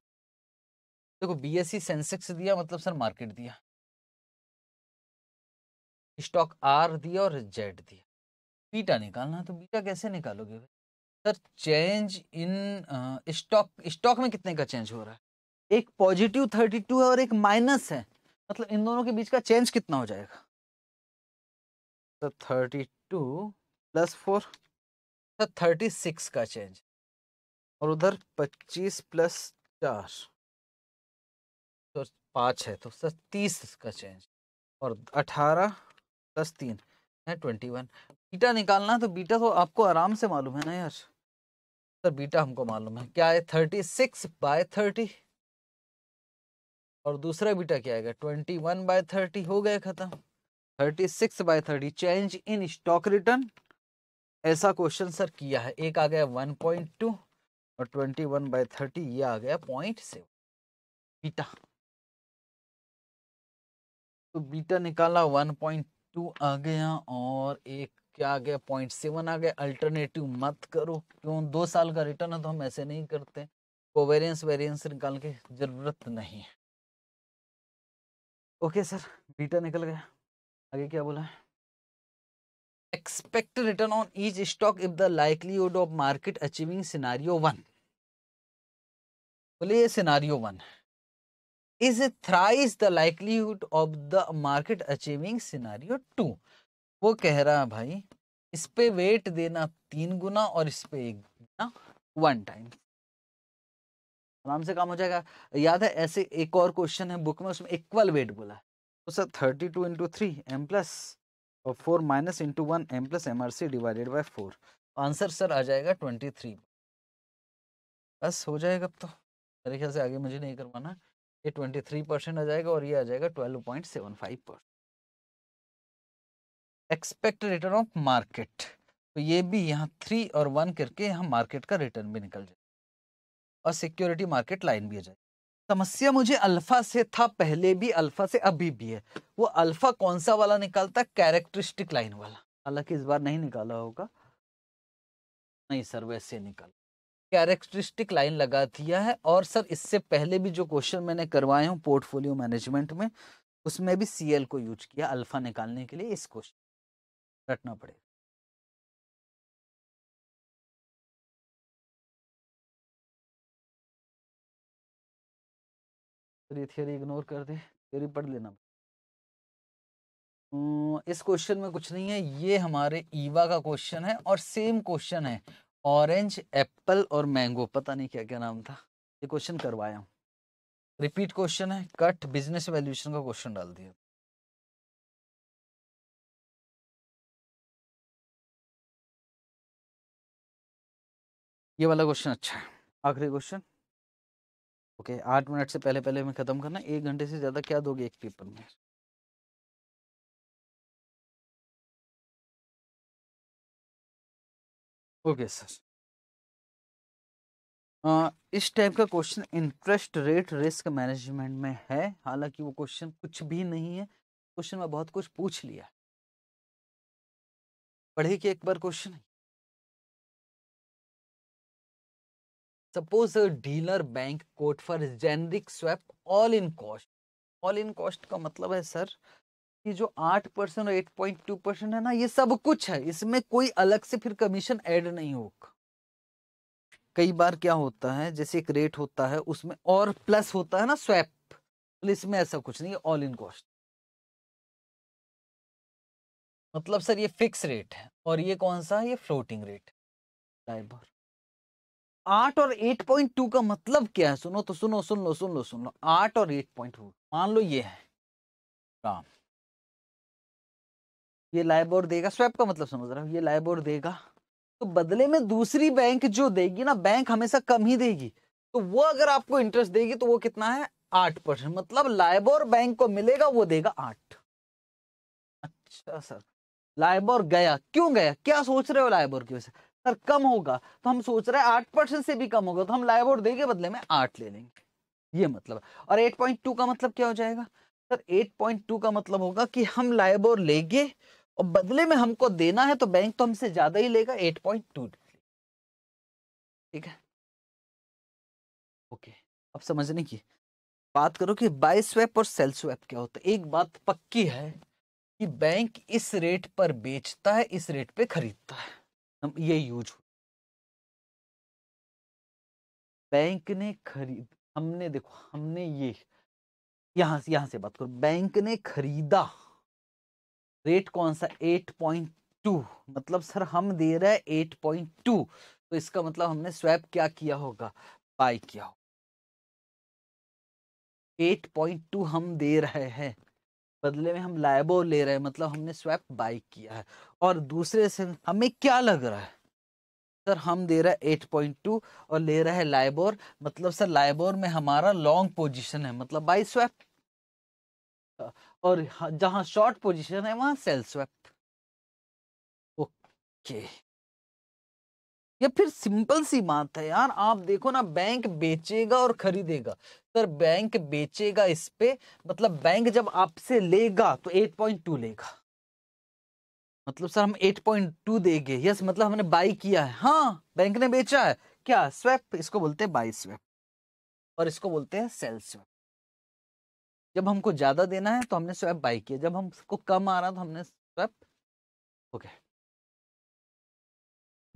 देखो बी एस सी सेंसेक्स दिया मतलब सर मार्केट दिया स्टॉक आर दिया और जेड दिया बीटा निकालना तो बीटा कैसे निकालोगे sir change in stock stock में कितने का चेंज हो रहा है एक पॉजिटिव थर्टी टू है और एक माइनस है मतलब इन दोनों के बीच का चेंज कितना हो जाएगा sir thirty two plus four sir thirty six का चेंज और उधर पच्चीस प्लस चार तो पाँच है तो सर तीस का चेंज और अठारह प्लस तीन है ट्वेंटी वन बीटा निकालना तो बीटा तो आपको आराम से मालूम है ना यार सर बीटा हमको मालूम है क्या है थर्टी सिक्स बाय थर्टी और दूसरा बीटा क्या आएगा ट्वेंटी वन बाय थर्टी हो गया खत्म thirty six by thirty change in stock return ऐसा क्वेश्चन सर किया है एक आ गया वन पॉइंट टू और ट्वेंटी वन बाय थर्टी ये आ गया पॉइंट सेवन बीटा तो बीटा निकाला वन पॉइंट टू आ गया और एक क्या आ गया पॉइंट सेवन आ गया अल्टरनेटिव मत करो क्यों दो साल का रिटर्न है तो हम ऐसे नहीं करते कोवेरियंस वेरियंस निकाल के जरूरत नहीं है ओके सर बीटा निकल गया आगे क्या बोला है expect return on each stock if the likelihood of market achieving scenario one बोले ये सिनारियो वन है is thrice the likelihood of the market achieving scenario two वो कह रहा है भाई इस पे वेट देना तीन गुना और इस पे एक गुना वन टाइम आराम से काम हो जाएगा याद है ऐसे एक और क्वेश्चन है बुक में उसमें इक्वल वेट बोला है तो sir thirty two into three M plus और four minus into one M plus M R C divided by four answer sir आ जाएगा ट्वेंटी थ्री बस हो जाएगा अब तो मेरे ख्याल से आगे मुझे नहीं करवाना ये 23 परसेंट आ जाएगा और ये आ जाएगा 12.75 percent expect return of market तो ये भी यहाँ थ्री और वन करके यहाँ मार्केट का रिटर्न भी निकल जाएगा और सिक्योरिटी मार्केट लाइन भी आ जाएगी समस्या मुझे अल्फा से था पहले भी अल्फा से अभी भी है वो अल्फा कौन सा वाला निकालता है कैरेक्टरिस्टिक लाइन वाला हालांकि इस बार नहीं निकाला होगा नहीं सर वैसे निकाला कैरेक्टरिस्टिक लाइन लगा दिया है और सर इससे पहले भी जो क्वेश्चन मैंने करवाए हूँ पोर्टफोलियो मैनेजमेंट में उसमें भी सीएल को यूज किया अल्फा निकालने के लिए इस क्वेश्चन रटना पड़ेगा थियोरी इग्नोर कर दे थियोरी पढ़ लेना हम्म, इस क्वेश्चन में कुछ नहीं है ये हमारे ईवा का क्वेश्चन है और सेम क्वेश्चन है ऑरेंज एप्पल और मैंगो पता नहीं क्या क्या नाम था ये क्वेश्चन करवाया हूँ रिपीट क्वेश्चन है कट बिजनेस वैल्यूएशन का क्वेश्चन डाल दिया ये वाला क्वेश्चन अच्छा है आखिरी क्वेश्चन ओके आठ मिनट से पहले पहले मैं खत्म करना एक घंटे से ज़्यादा क्या दोगे एक पेपर में ओके सर इस टाइप का question interest rate risk management में है हालांकि वो क्वेश्चन कुछ भी नहीं है क्वेश्चन में बहुत कुछ पूछ लिया पढ़े कि एक बार question suppose dealer bank quote for generic swap all in cost all in cost का मतलब है सर कि जो आठ परसेंट और एट पॉइंट टू परसेंट है ना ये सब कुछ है इसमें कोई अलग से फिर कमीशन ऐड नहीं होगा कई बार क्या होता है जैसे एक रेट होता है उसमें और प्लस होता है ना स्वैप तो इसमें ऐसा कुछ नहीं ऑल इन कॉस्ट मतलब सर ये फिक्स रेट है और ये कौन सा है ये फ्लोटिंग रेट लाइबर आठ और एट पॉइंट टू का मतलब क्या है सुनो तो सुनो सुन लो सुन लो सुन लो आठ और एट पॉइंट टू मान लो ये है राम ये लाइबोर देगा स्वैप का मतलब समझ रहा हूँ ये लाइबोर देगा तो बदले में दूसरी बैंक जो देगी ना बैंक हमेशा कम ही देगी तो वो अगर आपको इंटरेस्ट देगी तो वो कितना है आठ परसेंट मतलब लाइबोर बैंक को मिलेगा वो देगा आठ अच्छा सर लाइबोर गया क्यों गया क्या सोच रहे हो लाइबोर की वजह से सर कम होगा तो हम सोच रहे हैं आठ परसेंट से भी कम होगा तो हम लाइबोर देंगे बदले में आठ ले लेंगे ये मतलब और एट पॉइंट टू का मतलब क्या हो जाएगा सर एट पॉइंट टू का मतलब होगा कि हम लाइबोर लेंगे और बदले में हमको देना है तो बैंक तो हमसे ज्यादा ही लेगा एट पॉइंट टू डिग्री ठीक है ओके अब समझने की बात करो कि बाय स्वैप और सेल स्वैप क्या होता है एक बात पक्की है कि बैंक इस रेट पर बेचता है इस रेट पे खरीदता है हम ये यूज बैंक ने खरीद हमने देखो हमने ये यहां से यहां से बात करो बैंक ने खरीदा रेट कौन सा एट पॉइंट टू मतलब सर हम दे रहे हैं एट पॉइंट टू तो इसका मतलब हमने स्वैप क्या किया होगा बाय किया होगा एट पॉइंट टू हम दे रहे हैं बदले में हम लाइबो ले रहे हैं मतलब हमने स्वैप बाई किया है और दूसरे से हमें क्या लग रहा है सर हम दे रहे एट पॉइंट टू और ले रहे हैं लाइबोर मतलब सर लाइबोर में हमारा लॉन्ग पोजीशन है मतलब बाई स्वैप और जहां शॉर्ट पोजीशन है वहां सेल स्वैप ओके या फिर सिंपल सी बात है यार आप देखो ना बैंक बेचेगा और खरीदेगा सर बैंक बेचेगा इस पे मतलब बैंक जब आपसे लेगा तो 8.2 लेगा मतलब सर हम 8.2 देंगे यस मतलब हमने बाई किया है हाँ बैंक ने बेचा है क्या स्वैप इसको बोलते हैं बाई स्वैप और इसको बोलते हैं सेल स्वैप जब हमको ज़्यादा देना है तो हमने स्वैप बाई किया जब हमको कम आ रहा तो हमने स्वैप ओके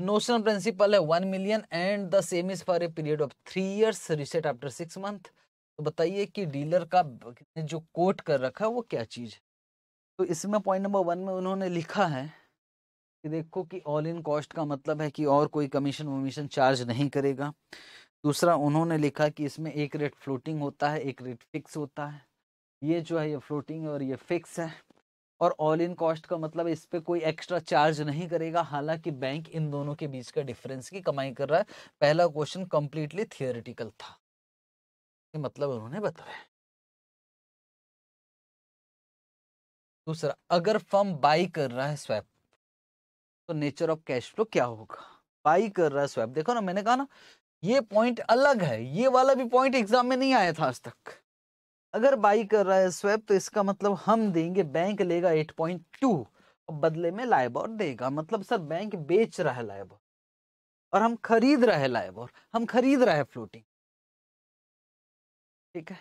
नोशनल प्रिंसिपल है one million and the same is for a period of three years reset after six month तो बताइए कि डीलर का जो कोट कर रखा है वो क्या चीज़ है तो इसमें पॉइंट नंबर वन में उन्होंने लिखा है कि देखो कि ऑल इन कॉस्ट का मतलब है कि और कोई कमीशन वमीशन चार्ज नहीं करेगा दूसरा उन्होंने लिखा कि इसमें एक रेट फ्लोटिंग होता है एक रेट फिक्स होता है ये जो है ये फ्लोटिंग और ये फिक्स है और ऑल इन कॉस्ट का मतलब इस पर कोई एक्स्ट्रा चार्ज नहीं करेगा हालांकि बैंक इन दोनों के बीच का डिफरेंस की कमाई कर रहा है पहला क्वेश्चन कंप्लीटली थियोरिटिकल था ये मतलब उन्होंने बताया दूसरा अगर फर्म बाई कर रहा है स्वैप तो नेचर ऑफ कैश फ्लो क्या होगा बाई कर रहा है स्वैप देखो ना मैंने कहा ना ये पॉइंट अलग है ये वाला भी पॉइंट एग्जाम में नहीं आया था आज तक अगर बाई कर रहा है स्वैप तो इसका मतलब हम देंगे बैंक लेगा 8.2 और बदले में लाइबॉर देगा मतलब सर बैंक बेच रहा है लाइबॉर और हम खरीद रहे हैं लाइबॉर हम खरीद रहे हैं फ्लोटिंग ठीक है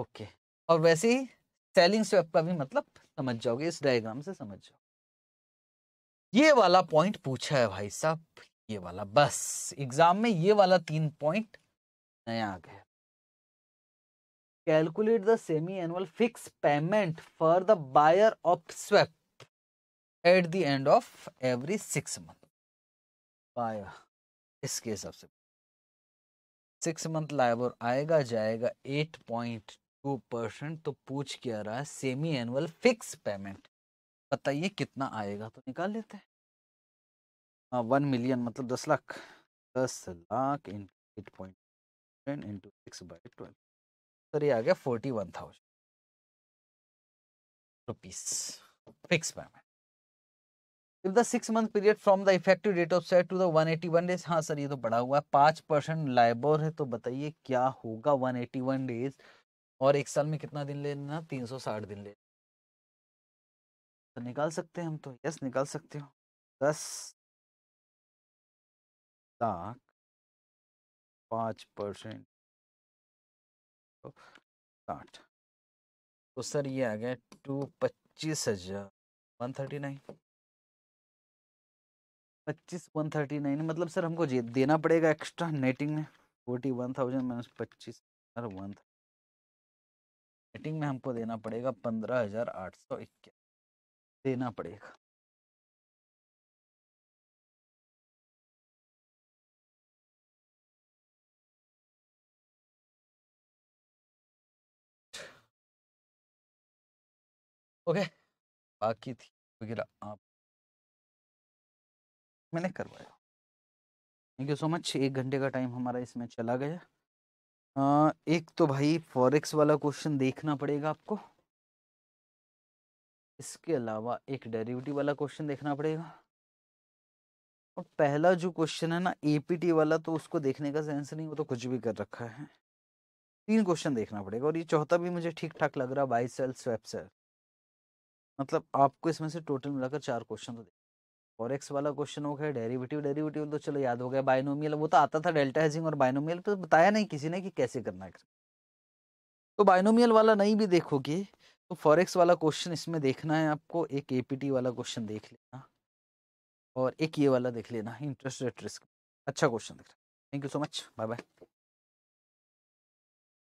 ओके और वैसे ही सेलिंग स्वैप का भी मतलब समझ जाओगे इस डायग्राम से समझ जाओगे ये वाला पॉइंट पूछा है भाई साहब ये वाला बस एग्जाम में ये वाला तीन पॉइंट नया आ गया calculate the semi annual fix payment for the buyer of swap at the end of every six month buyer इसके हिसाब से सिक्स मंथ लाइबर आएगा जाएगा एट पॉइंट टू परसेंट तो पूछ क्या रहा है सेमी एनुअल फिक्स पेमेंट बताइए कितना आएगा तो निकाल लेते हैं वन हाँ, मिलियन मतलब दस लाख दस lakh into eight point into six by twelve तो ये आ गया forty one thousand rupees rupees fixed payment if the 6 month period from the effective date of set to eighty one days हाँ सर ये तो बढ़ा हुआ है पांच परसेंट लाइबोर है तो बताइए क्या होगा वन एटी वन डेज और एक साल में कितना दिन लेना तीन सौ साठ दिन ले तो निकाल सकते हैं हम तो यस निकाल सकते हो दस लाख पांच परसेंट साठ तो सर ये आ गया टू पच्चीस हजार वन थर्टी नाइन पच्चीस वन थर्टी नाइन मतलब सर हमको देना पड़ेगा एक्स्ट्रा नेटिंग में फोर्टी वन थाउजेंड माइनस पच्चीस हजार वन नेटिंग में हमको देना पड़ेगा पंद्रह हजार आठ सौ इक्यासी देना पड़ेगा ओके बाकी थी वगैरह आप मैंने करवाया थैंक यू सो मच एक घंटे का टाइम हमारा इसमें चला गया आ, एक तो भाई फॉरेक्स वाला क्वेश्चन देखना पड़ेगा आपको इसके अलावा एक डेरिवेटिव वाला क्वेश्चन देखना पड़ेगा और पहला जो क्वेश्चन है ना एपीटी वाला तो उसको देखने का सेंस नहीं वो तो कुछ भी कर रखा है तीन क्वेश्चन देखना पड़ेगा और ये चौथा भी मुझे ठीक ठाक लग रहा है बाई सेल स्वेप सेल मतलब आपको इसमें से टोटल मिलाकर चार क्वेश्चन तो फॉरेक्स वाला क्वेश्चन हो गया डेरिवेटिव डेरिवेटिव तो चलो याद हो गया बाइनोमियल वो तो आता था डेल्टा हेजिंग और बाइनोमियल तो बताया नहीं किसी ने कि कैसे करना है तो बाइनोमियल वाला नहीं भी देखोगे तो फॉरेक्स वाला क्वेश्चन इसमें देखना है आपको एक टी वाला क्वेश्चन देख लेना और एक ये वाला देख लेना इंटरेस्ट रेट रिस्क अच्छा क्वेश्चन देख thank you so much bye bye